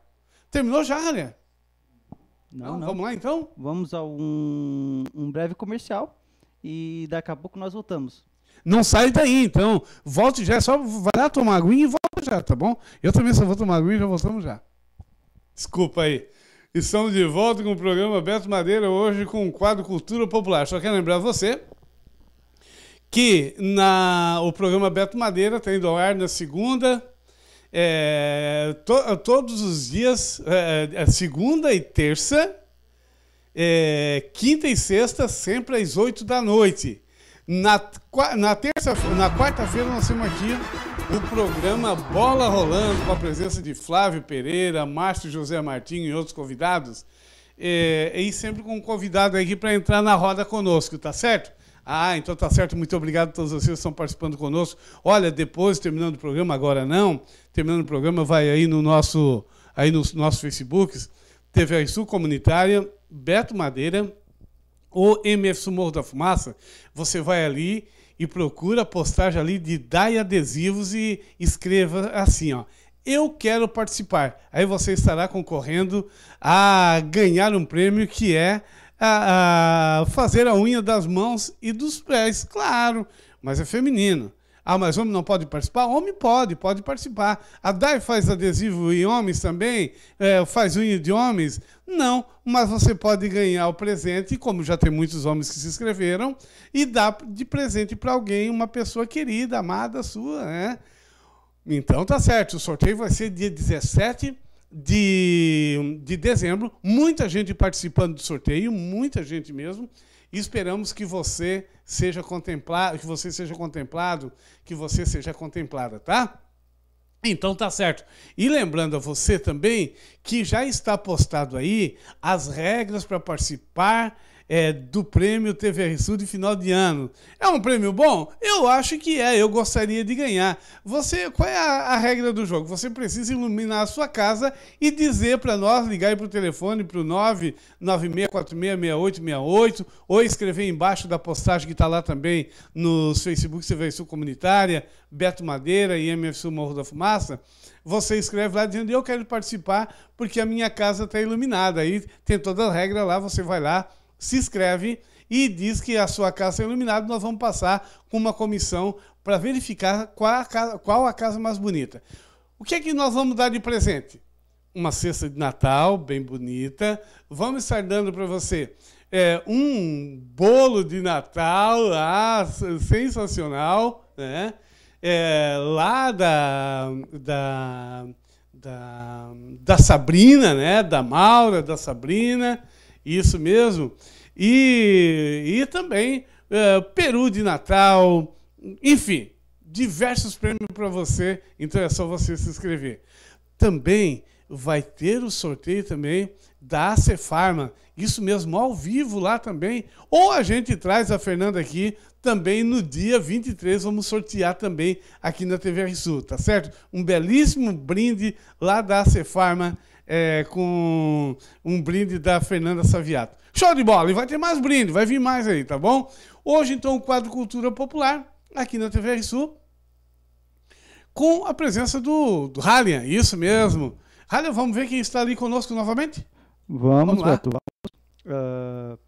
Speaker 1: Terminou já, Haller? Não, não, Vamos lá
Speaker 2: então? Vamos a um, um breve comercial e daqui a pouco nós voltamos. Não sai daí, então.
Speaker 1: Volte já, é só vai lá tomar aguinha e volta já, tá bom? Eu também só vou tomar aguinha e já voltamos já. Desculpa aí. Estamos de volta com o programa Beto Madeira, hoje com o quadro Cultura Popular. Só quero lembrar você que na, o programa Beto Madeira está indo ao ar na segunda, é, to, todos os dias, é, é, segunda e terça, é, quinta e sexta, sempre às oito da noite. Na, na, terça, na quarta-feira nós temos aqui o programa Bola Rolando, com a presença de Flávio Pereira, Márcio José Martinho e outros convidados. É, e sempre com um convidado aqui para entrar na roda conosco, tá certo? Ah, então tá certo, muito obrigado a todos vocês que estão participando conosco. Olha, depois, terminando o programa, agora não, terminando o programa, vai aí no nosso, aí nos nossos Facebooks, TV Sul Comunitária, Beto Madeira, o MF Morro da Fumaça, você vai ali e procura a postagem ali de Dai Adesivos e escreva assim, ó. Eu quero participar. Aí você estará concorrendo a ganhar um prêmio que é a, a fazer a unha das mãos e dos pés, claro, mas é feminino. Ah, mas homem não pode participar? Homem pode, pode participar. A DAI faz adesivo em homens também? É, faz unha de homens? Não, mas você pode ganhar o presente, como já tem muitos homens que se inscreveram, e dar de presente para alguém, uma pessoa querida, amada sua, né? Então tá certo, o sorteio vai ser dia 17 de, de dezembro. Muita gente participando do sorteio, muita gente mesmo. E esperamos que você seja contemplado, que você seja contemplado, que você seja contemplada, tá? Então tá certo. E lembrando a você também que já está postado aí as regras para participar é, do prêmio TVR Sul de final de ano. É um prêmio bom? Eu acho que é, eu gostaria de ganhar. Você, qual é a, a regra do jogo? Você precisa iluminar a sua casa e dizer para nós, ligar para o telefone para o 996466868 ou escrever embaixo da postagem que está lá também nos Facebook TVR Sul Comunitária, Beto Madeira e MF Sul Morro da Fumaça você escreve lá dizendo eu quero participar porque a minha casa está iluminada. Aí tem toda a regra lá, você vai lá, se inscreve e diz que a sua casa é iluminada, nós vamos passar com uma comissão para verificar qual a, casa, qual a casa mais bonita. O que é que nós vamos dar de presente? Uma cesta de Natal bem bonita. Vamos estar dando para você é, um bolo de Natal ah, sensacional, né? É, lá da, da, da, da Sabrina, né? Da Maura, da Sabrina. Isso mesmo. E, e também é, Peru de Natal, enfim, diversos prêmios para você. Então é só você se inscrever. Também vai ter o sorteio também da Cefarma. Isso mesmo, ao vivo lá também. Ou a gente traz a Fernanda aqui também no dia 23. Vamos sortear também aqui na TVR Sul, tá certo? Um belíssimo brinde lá da Cefarma é, com um brinde da Fernanda Saviato. Show de bola! E vai ter mais brinde, vai vir mais aí, tá bom? Hoje, então, o quadro Cultura Popular, aqui na TV Sul, com a presença do, do Hallian, isso mesmo. Hallian, vamos ver quem está ali conosco novamente?
Speaker 2: Vamos, vamos lá. Beto, vamos.
Speaker 1: Uh...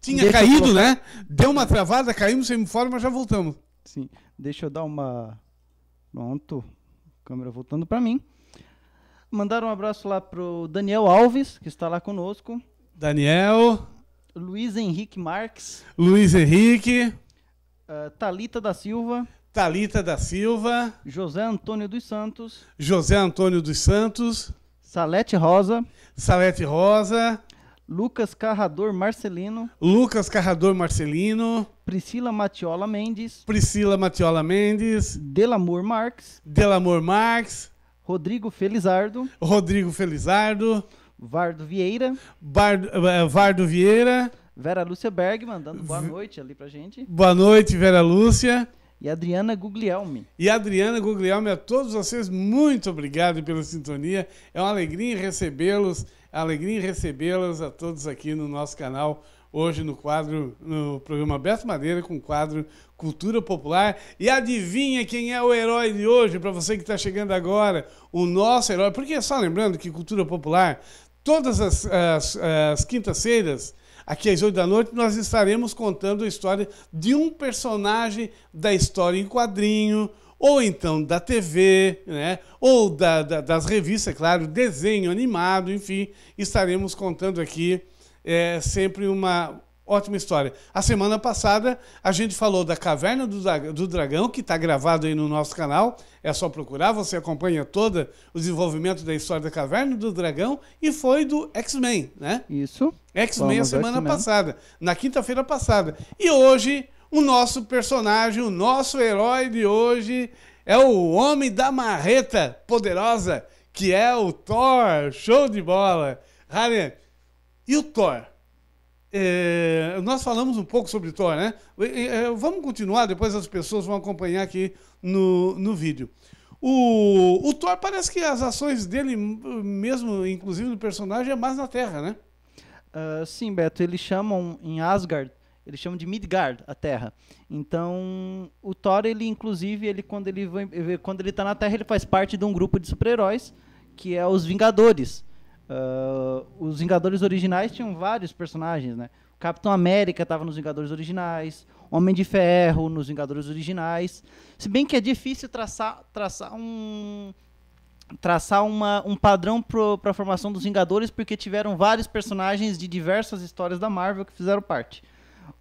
Speaker 1: Tinha Deixa caído, né? Deu
Speaker 2: uma travada, caímos, sem fora, mas já voltamos. Sim. Deixa eu dar uma. Pronto. Câmera voltando para mim. Mandar um abraço lá pro Daniel Alves, que está lá conosco. Daniel. Luiz Henrique Marques. Luiz Henrique. Uh, Talita da Silva. Talita da Silva. José Antônio dos Santos.
Speaker 1: José Antônio dos Santos. Salete Rosa. Salete Rosa. Lucas Carrador Marcelino. Lucas Carrador Marcelino. Priscila Matiola Mendes. Priscila Matiola Mendes. Delamor Marques. Delamor Marques. Rodrigo Felizardo. Rodrigo Felizardo.
Speaker 2: Vardo Vieira. Bardo, eh, eh, Vardo Vieira. Vera Lúcia Berg mandando boa noite ali pra gente. Boa noite, Vera Lúcia. E Adriana Guglielmi. E
Speaker 1: Adriana Guglielmi, a todos vocês, muito obrigado pela sintonia. É uma alegria recebê-los, é alegria recebê-los a todos aqui no nosso canal hoje no quadro, no programa Beto Madeira, com o quadro Cultura Popular. E adivinha quem é o herói de hoje, para você que está chegando agora? O nosso herói. Porque só lembrando que Cultura Popular, todas as, as, as quintas-feiras, aqui às oito da noite, nós estaremos contando a história de um personagem da história em quadrinho, ou então da TV, né? ou da, da, das revistas, é claro, desenho animado, enfim, estaremos contando aqui é sempre uma ótima história. A semana passada a gente falou da Caverna do Dragão, que está gravado aí no nosso canal. É só procurar, você acompanha todo o desenvolvimento da história da Caverna do Dragão e foi do X-Men, né? Isso. X-Men a semana passada, na quinta-feira passada. E hoje, o nosso personagem, o nosso herói de hoje é o Homem da Marreta Poderosa, que é o Thor. Show de bola! Ryan, e o Thor? É, nós falamos um pouco sobre Thor, né? É, vamos continuar, depois as pessoas vão acompanhar aqui no, no vídeo. O, o Thor parece que as ações dele, mesmo, inclusive
Speaker 2: do personagem, é mais na Terra, né? Uh, sim, Beto, eles chamam em Asgard, eles chamam de Midgard, a Terra. Então, o Thor, ele inclusive, ele quando ele quando ele está na Terra, ele faz parte de um grupo de super-heróis que é os Vingadores. Uh, os Vingadores originais tinham vários personagens, né? Capitão América estava nos Vingadores originais, Homem de Ferro nos Vingadores originais. Se bem que é difícil traçar, traçar um traçar uma, um padrão para a formação dos Vingadores, porque tiveram vários personagens de diversas histórias da Marvel que fizeram parte.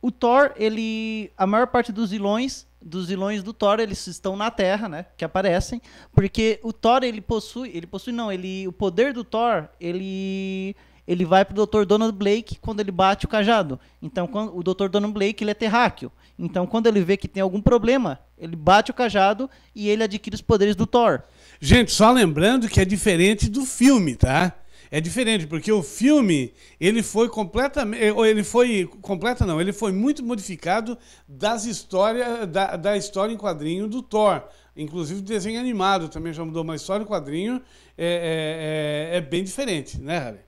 Speaker 2: O Thor, ele, a maior parte dos vilões dos vilões do Thor, eles estão na Terra, né? Que aparecem, porque o Thor ele possui, ele possui não, ele o poder do Thor, ele ele vai pro Dr. Donald Blake quando ele bate o cajado. Então, quando, o Dr. Donald Blake ele é terráqueo. Então, quando ele vê que tem algum problema, ele bate o cajado e ele adquire os poderes do Thor. Gente,
Speaker 1: só lembrando que é diferente
Speaker 2: do filme, tá?
Speaker 1: É diferente, porque o filme, ele foi completamente, eh, ele foi, completa não, ele foi muito modificado das histórias, da, da história em quadrinho do Thor. Inclusive o desenho animado também já mudou, mas história em quadrinho é, é, é, é bem diferente,
Speaker 2: né, Harry?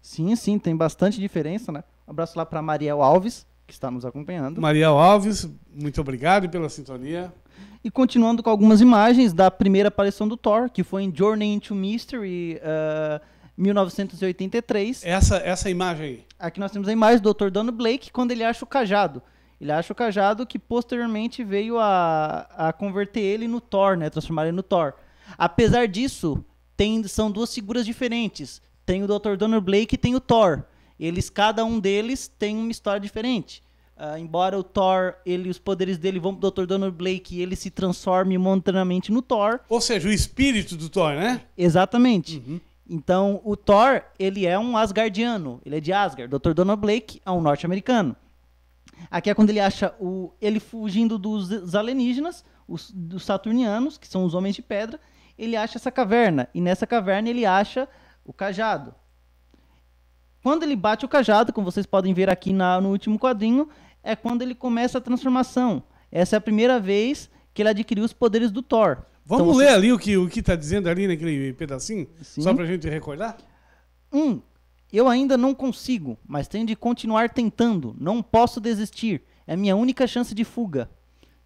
Speaker 2: Sim, sim, tem bastante diferença, né? Um abraço lá para Mariel Alves, que está nos acompanhando. Mariel
Speaker 1: Alves, muito obrigado pela sintonia.
Speaker 2: E continuando com algumas imagens da primeira aparição do Thor, que foi em Journey into Mystery, uh, 1983. Essa, essa imagem aí. Aqui nós temos a imagem do Dr. Don Blake quando ele acha o cajado. Ele acha o cajado que posteriormente veio a, a converter ele no Thor, né? Transformar ele no Thor. Apesar disso, tem, são duas figuras diferentes. Tem o Dr. Donner Blake e tem o Thor. Eles, cada um deles, tem uma história diferente. Uh, embora o Thor, ele, os poderes dele vão pro Dr. Donald Blake e ele se transforme momentaneamente no Thor. Ou seja, o espírito do Thor, né? Exatamente. Uhum. Então, o Thor, ele é um asgardiano, ele é de Asgard. Dr. Donald Blake é um norte-americano. Aqui é quando ele acha o, ele fugindo dos alienígenas, os, dos saturnianos, que são os homens de pedra, ele acha essa caverna. E nessa caverna ele acha o cajado. Quando ele bate o cajado, como vocês podem ver aqui na, no último quadrinho, é quando ele começa a transformação. Essa é a primeira vez que ele adquiriu os poderes do Thor. Vamos então, ler ali o que o que está dizendo ali naquele
Speaker 1: pedacinho, Sim. só para a gente
Speaker 2: recordar. Um, eu ainda não consigo, mas tenho de continuar tentando. Não posso desistir. É minha única chance de fuga.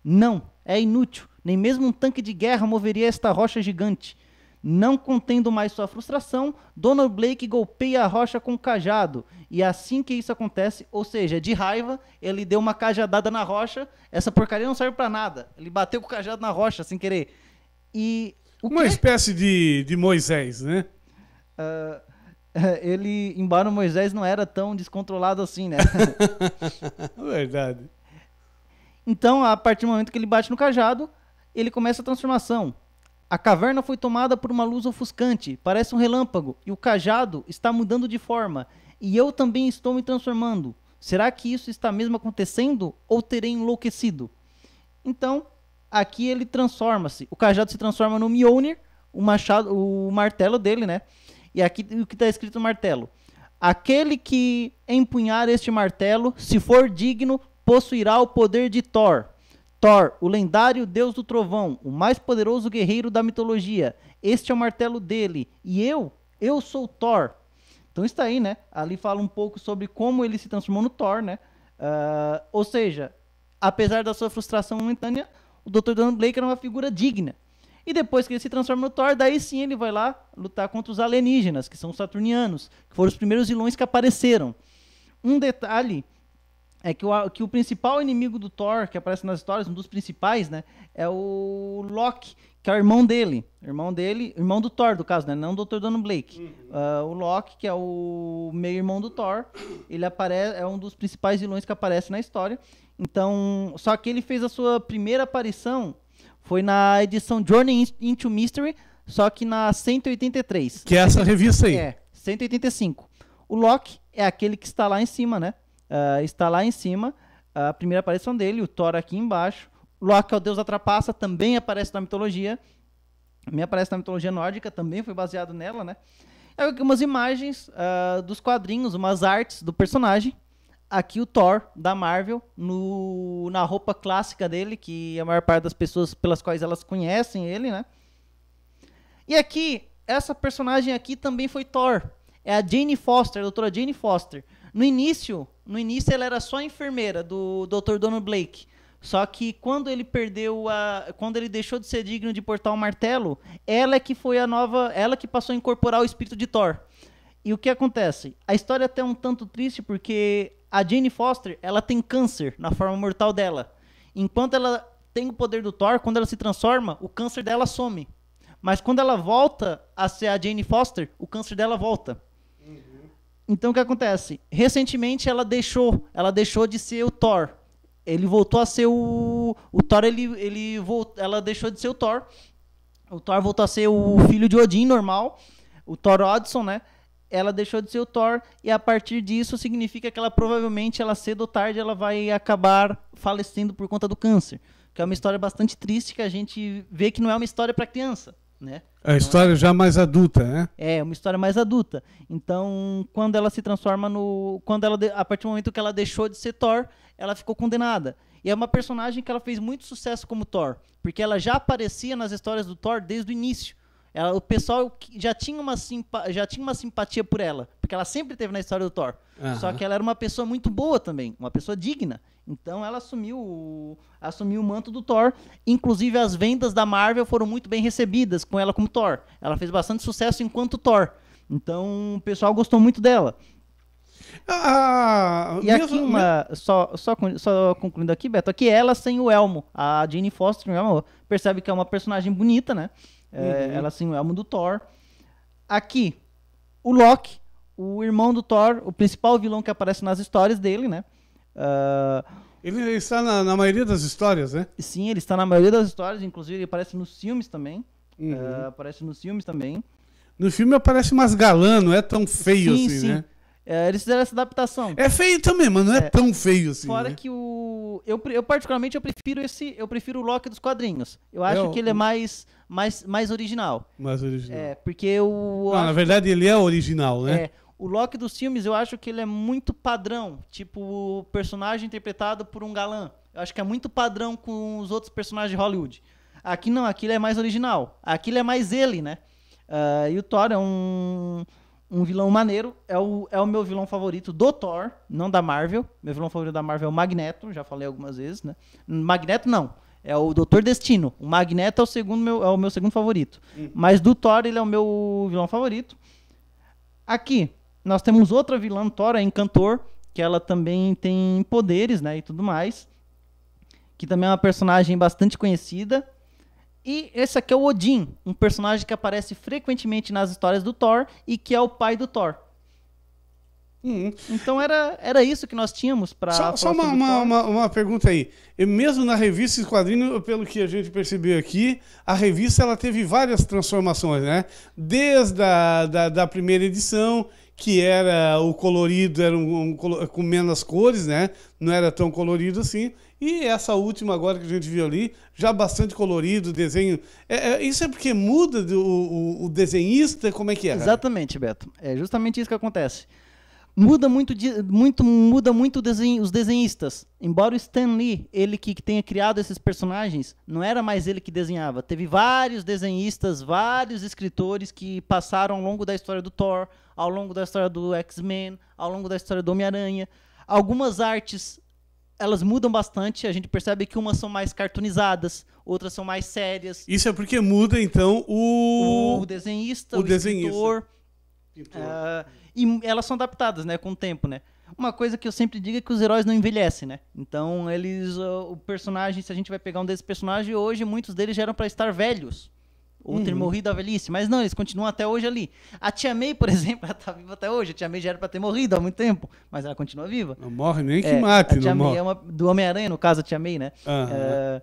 Speaker 2: Não, é inútil. Nem mesmo um tanque de guerra moveria esta rocha gigante. Não contendo mais sua frustração, Donald Blake golpeia a rocha com o cajado. E é assim que isso acontece, ou seja, de raiva, ele deu uma cajadada na rocha. Essa porcaria não serve para nada. Ele bateu com o cajado na rocha sem querer. E Uma é espécie de, de Moisés, né? Uh, ele, embora Moisés não era tão descontrolado assim, né? Verdade. Então, a partir do momento que ele bate no cajado, ele começa a transformação. A caverna foi tomada por uma luz ofuscante, parece um relâmpago, e o cajado está mudando de forma, e eu também estou me transformando. Será que isso está mesmo acontecendo ou terei enlouquecido? Então, Aqui ele transforma-se. O cajado se transforma no Mjolnir, o machado, o martelo dele, né? E aqui o que está escrito no martelo: Aquele que empunhar este martelo, se for digno, possuirá o poder de Thor. Thor, o lendário deus do trovão, o mais poderoso guerreiro da mitologia. Este é o martelo dele. E eu, eu sou Thor. Então está aí, né? Ali fala um pouco sobre como ele se transformou no Thor, né? Uh, ou seja, apesar da sua frustração momentânea, o Dr. Dan Blake era é uma figura digna. E depois que ele se transforma no Thor, daí sim ele vai lá lutar contra os alienígenas, que são os saturnianos, que foram os primeiros vilões que apareceram. Um detalhe é que o, que o principal inimigo do Thor, que aparece nas histórias, um dos principais, né, é o Loki, que é o irmão dele. Irmão dele, irmão do Thor, do caso, né? Não o Dr. Dono Blake. Uh, o Loki, que é o meio-irmão do Thor, ele aparece, é um dos principais vilões que aparece na história. Então, só que ele fez a sua primeira aparição foi na edição Journey into Mystery, só que na 183. Que é essa revista aí. É, 185. O Loki é aquele que está lá em cima, né? Uh, está lá em cima, a primeira aparição dele, o Thor aqui embaixo. Loki é o deus da trapaça, também aparece na mitologia. Me aparece na mitologia nórdica, também foi baseado nela, né? Algumas é imagens uh, dos quadrinhos, umas artes do personagem aqui o Thor da Marvel no, na roupa clássica dele, que a maior parte das pessoas pelas quais elas conhecem ele, né? E aqui, essa personagem aqui também foi Thor. É a Jane Foster, a doutora Jane Foster. No início, no início ela era só enfermeira do Dr. Donald Blake. Só que quando ele perdeu a, quando ele deixou de ser digno de portar o um martelo, ela é que foi a nova, ela que passou a incorporar o espírito de Thor. E o que acontece? A história é até um tanto triste porque a Jane Foster, ela tem câncer na forma mortal dela. Enquanto ela tem o poder do Thor, quando ela se transforma, o câncer dela some. Mas quando ela volta a ser a Jane Foster, o câncer dela volta. Uhum. Então o que acontece? Recentemente ela deixou, ela deixou de ser o Thor. Ele voltou a ser o o Thor, ele ele ela deixou de ser o Thor. O Thor voltou a ser o filho de Odin normal, o Thor Odinson, né? ela deixou de ser o Thor e a partir disso significa que ela provavelmente ela cedo ou tarde ela vai acabar falecendo por conta do câncer, que é uma história bastante triste que a gente vê que não é uma história para criança, né? É a
Speaker 1: história já mais adulta, né?
Speaker 2: É, uma história mais adulta. Então, quando ela se transforma no quando ela a partir do momento que ela deixou de ser Thor, ela ficou condenada. E é uma personagem que ela fez muito sucesso como Thor, porque ela já aparecia nas histórias do Thor desde o início. Ela, o pessoal já tinha, uma simpa, já tinha uma simpatia por ela, porque ela sempre teve na história do Thor. Uhum. Só que ela era uma pessoa muito boa também, uma pessoa digna. Então ela assumiu o, assumiu o manto do Thor. Inclusive as vendas da Marvel foram muito bem recebidas com ela como Thor. Ela fez bastante sucesso enquanto Thor. Então o pessoal gostou muito dela. Ah, ah e aqui só, só, só concluindo aqui, Beto, aqui é ela sem o elmo, a Jane Foster, percebe que é uma personagem bonita, né? É, uhum. Ela sim, é o elmo do Thor. Aqui, o Loki, o irmão do Thor, o principal vilão que aparece nas histórias dele, né? Uh, ele está na, na, maioria das histórias, né? Sim, ele está na maioria das histórias, inclusive ele aparece nos filmes também. Uhum. Uh, aparece nos filmes também.
Speaker 1: No filme aparece mais galã, não é tão feio sim, assim, sim. né?
Speaker 2: É, eles fizeram essa adaptação. É feio também, mas não é, é tão feio assim. Fora né? que o. Eu, eu, particularmente eu prefiro esse. Eu prefiro o Loki dos quadrinhos. Eu acho é, que ele é mais, mais, mais original. Mais original. É, porque o. na verdade,
Speaker 1: ele é original, né? É.
Speaker 2: O Loki dos filmes, eu acho que ele é muito padrão. Tipo, o personagem interpretado por um galã. Eu acho que é muito padrão com os outros personagens de Hollywood. Aqui não, aqui ele é mais original. Aqui ele é mais ele, né? Uh, e o Thor é um um vilão maneiro. É o, é o meu vilão favorito do Thor, não da Marvel. Meu vilão favorito da Marvel é o Magneto, já falei algumas vezes, né? Magneto não. É o Doutor Destino. O Magneto é o, segundo meu, é o meu segundo favorito. Hum. Mas do Thor, ele é o meu vilão favorito. Aqui, nós temos outra vilã, Thor, a é Encantor, que ela também tem poderes, né? E tudo mais. Que também é uma personagem bastante conhecida. E esse aqui é o Odin, um personagem que aparece frequentemente nas histórias do Thor e que é o pai do Thor. Hum. Então era, era isso que nós tínhamos para. Só, só uma, uma, uma,
Speaker 1: uma, pergunta aí. e mesmo na revista Esquadrinho, pelo que a gente percebeu aqui, a revista ela teve várias transformações, né? Desde a da, da primeira edição, que era o colorido, era um, um, com menos cores, né? Não era tão colorido assim. E essa última agora que a gente viu ali, já bastante colorido, desenho. É,
Speaker 2: é isso é porque muda do, o, o, desenhista, como é que é? Exatamente, Beto. É justamente isso que acontece. Muda muito, muito muda muito desenho, os desenhistas. Embora o Stan Lee, ele que, que tenha criado esses personagens, não era mais ele que desenhava. Teve vários desenhistas, vários escritores que passaram ao longo da história do Thor, ao longo da história do X-Men, ao longo da história do Homem-Aranha. Algumas artes elas mudam bastante. A gente percebe que umas são mais cartunizadas, outras são mais sérias. Isso é porque
Speaker 1: muda, então, o. O
Speaker 2: desenhista, o, o desenhista. escritor. Uh, ah, e elas são adaptadas, né, com o tempo, né? Uma coisa que eu sempre digo é que os heróis não envelhecem, né? Então, eles. Uh, o personagem, se a gente vai pegar um desses personagens, hoje muitos deles já eram para estar velhos ou uhum. ter morrido à velhice, mas não, eles continuam até hoje ali. A Tia May, por exemplo, ela tá viva até hoje. A Tia May já era para ter morrido há muito tempo, mas ela continua viva. Não morre nem é, que mate, a tia não May morre. É uma, do Homem-Aranha, no caso, a Tia May, né? Uhum.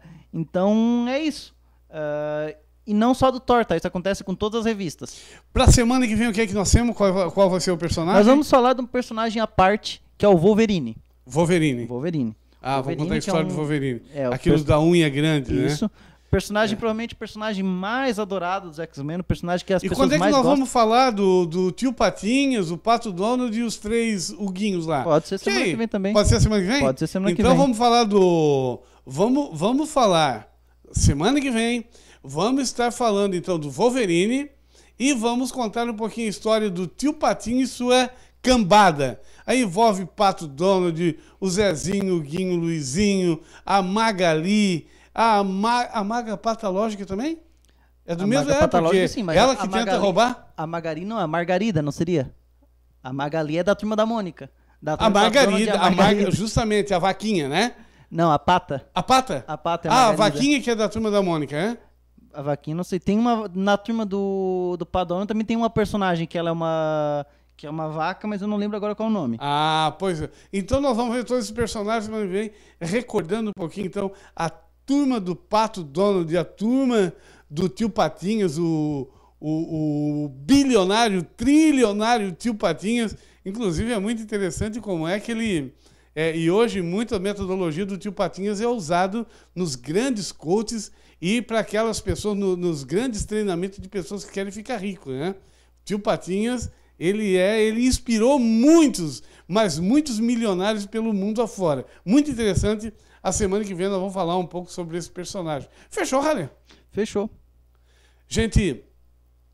Speaker 2: Uh, então é isso. Uh, e não só do Thor, tá? Isso acontece com todas as revistas. Pra semana que vem, o que é que nós temos? Qual, qual vai ser o personagem? Nós vamos falar de um personagem à parte, que é o Wolverine. Wolverine. Wolverine. Ah, Wolverine, vou contar a é história é um... do Wolverine. É, Aquilo per... da unha grande, Isso. né? Isso. Personagem, é. provavelmente, o personagem mais adorado dos X-Men, o personagem que as e pessoas mais E quando é que nós gostam. vamos
Speaker 1: falar do, do tio Patinhas, o Pato Donald e os três Huguinhos lá? Pode ser semana que, que vem também. Pode ser semana que vem? Pode ser semana então que vem. Então vamos falar do... Vamos, vamos falar semana que vem, vamos estar falando então do Wolverine e vamos contar um pouquinho a história do tio Patinho e sua cambada. Aí envolve Pato Donald, o Zezinho, o Guinho, o Luizinho, a Magali... A, ma a maga patológica também?
Speaker 2: É do a mesmo maga patológica, sim, mas ela que Magali, tenta roubar? A Margarida, não, a Margarida, não seria? A Magali é da turma da Mônica. Da a Margarida, é a Margarida,
Speaker 1: justamente, a vaquinha, né?
Speaker 2: Não, a pata. A pata? A pata é a Ah, a vaquinha que é da turma da Mônica, né? A vaquinha, não sei. Tem uma. Na turma do, do Padono também tem uma personagem que ela é uma. Que é uma vaca, mas eu não lembro agora qual é o nome. Ah, pois é. Então nós vamos ver todos esses personagens, mas vem
Speaker 1: recordando um pouquinho, então, a turma do Pato Donald a turma do tio Patinhas, o, o, o bilionário, trilionário tio Patinhas. Inclusive, é muito interessante como é que ele. É, e hoje, muita metodologia do tio Patinhas é usado nos grandes coaches e para aquelas pessoas, no, nos grandes treinamentos de pessoas que querem ficar rico, né? tio Patinhas, ele é, ele inspirou muitos, mas muitos milionários pelo mundo afora. Muito interessante a semana que vem nós vamos falar um pouco sobre esse personagem. Fechou, Rale? Fechou. Gente,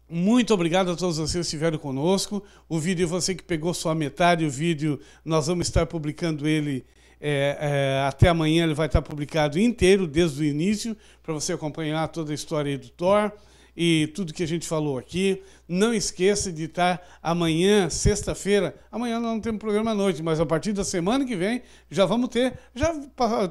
Speaker 1: muito obrigado a todos vocês que estiveram conosco. O vídeo, você que pegou sua metade, o vídeo, nós vamos estar publicando ele é, é, até amanhã, ele vai estar publicado inteiro, desde o início, para você acompanhar toda a história do Thor e tudo que a gente falou aqui. Não esqueça de estar amanhã, sexta-feira. Amanhã nós não temos programa à noite, mas a partir da semana que vem já vamos ter. Já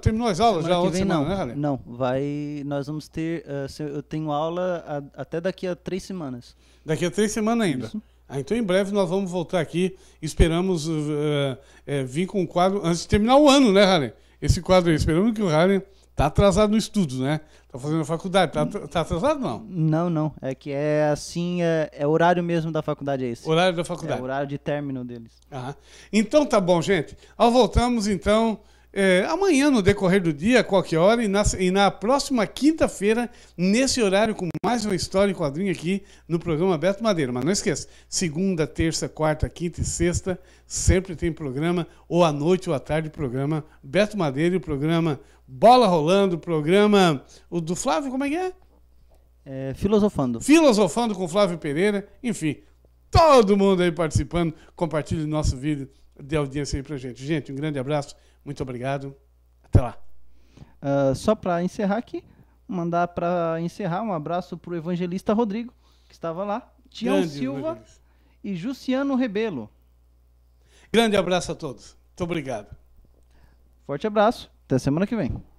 Speaker 2: terminou as aulas, semana já outra vem, semana, não, né, Ralê? Não, vai. Nós vamos ter. Uh, eu tenho aula a, até daqui a três semanas. Daqui a três semanas ainda. Isso. Ah, então em breve nós vamos voltar
Speaker 1: aqui. Esperamos uh, uh, vir com o quadro antes de terminar o ano, né, Ralê? Esse
Speaker 2: quadro aí. Esperamos que o Ralê. Tá atrasado no estudo, né? Tá fazendo faculdade. Tá, tá atrasado, não? Não, não. É que é assim, é, é horário mesmo da faculdade, é isso. Horário da faculdade. É horário de
Speaker 1: término deles. Aham. Então tá bom, gente. Ao voltamos, então, é, amanhã, no decorrer do dia, a qualquer hora, e na, e na próxima quinta-feira, nesse horário, com mais uma história em quadrinho aqui no programa Beto Madeira. Mas não esqueça, segunda, terça, quarta, quinta e sexta, sempre tem programa, ou à noite ou à tarde, programa Beto Madeira e o programa Bola Rolando, programa o do Flávio, como é que é? é?
Speaker 2: Filosofando.
Speaker 1: Filosofando com Flávio Pereira. Enfim, todo mundo aí participando. Compartilhe nosso vídeo de audiência aí pra gente. Gente, um grande abraço, muito obrigado. Até
Speaker 2: lá. Uh, só para encerrar aqui, mandar para encerrar um abraço pro evangelista Rodrigo, que estava lá, Tião grande Silva evangelista. e Juciano Rebelo. Grande abraço a todos. Muito obrigado. Forte abraço. Até semana que vem.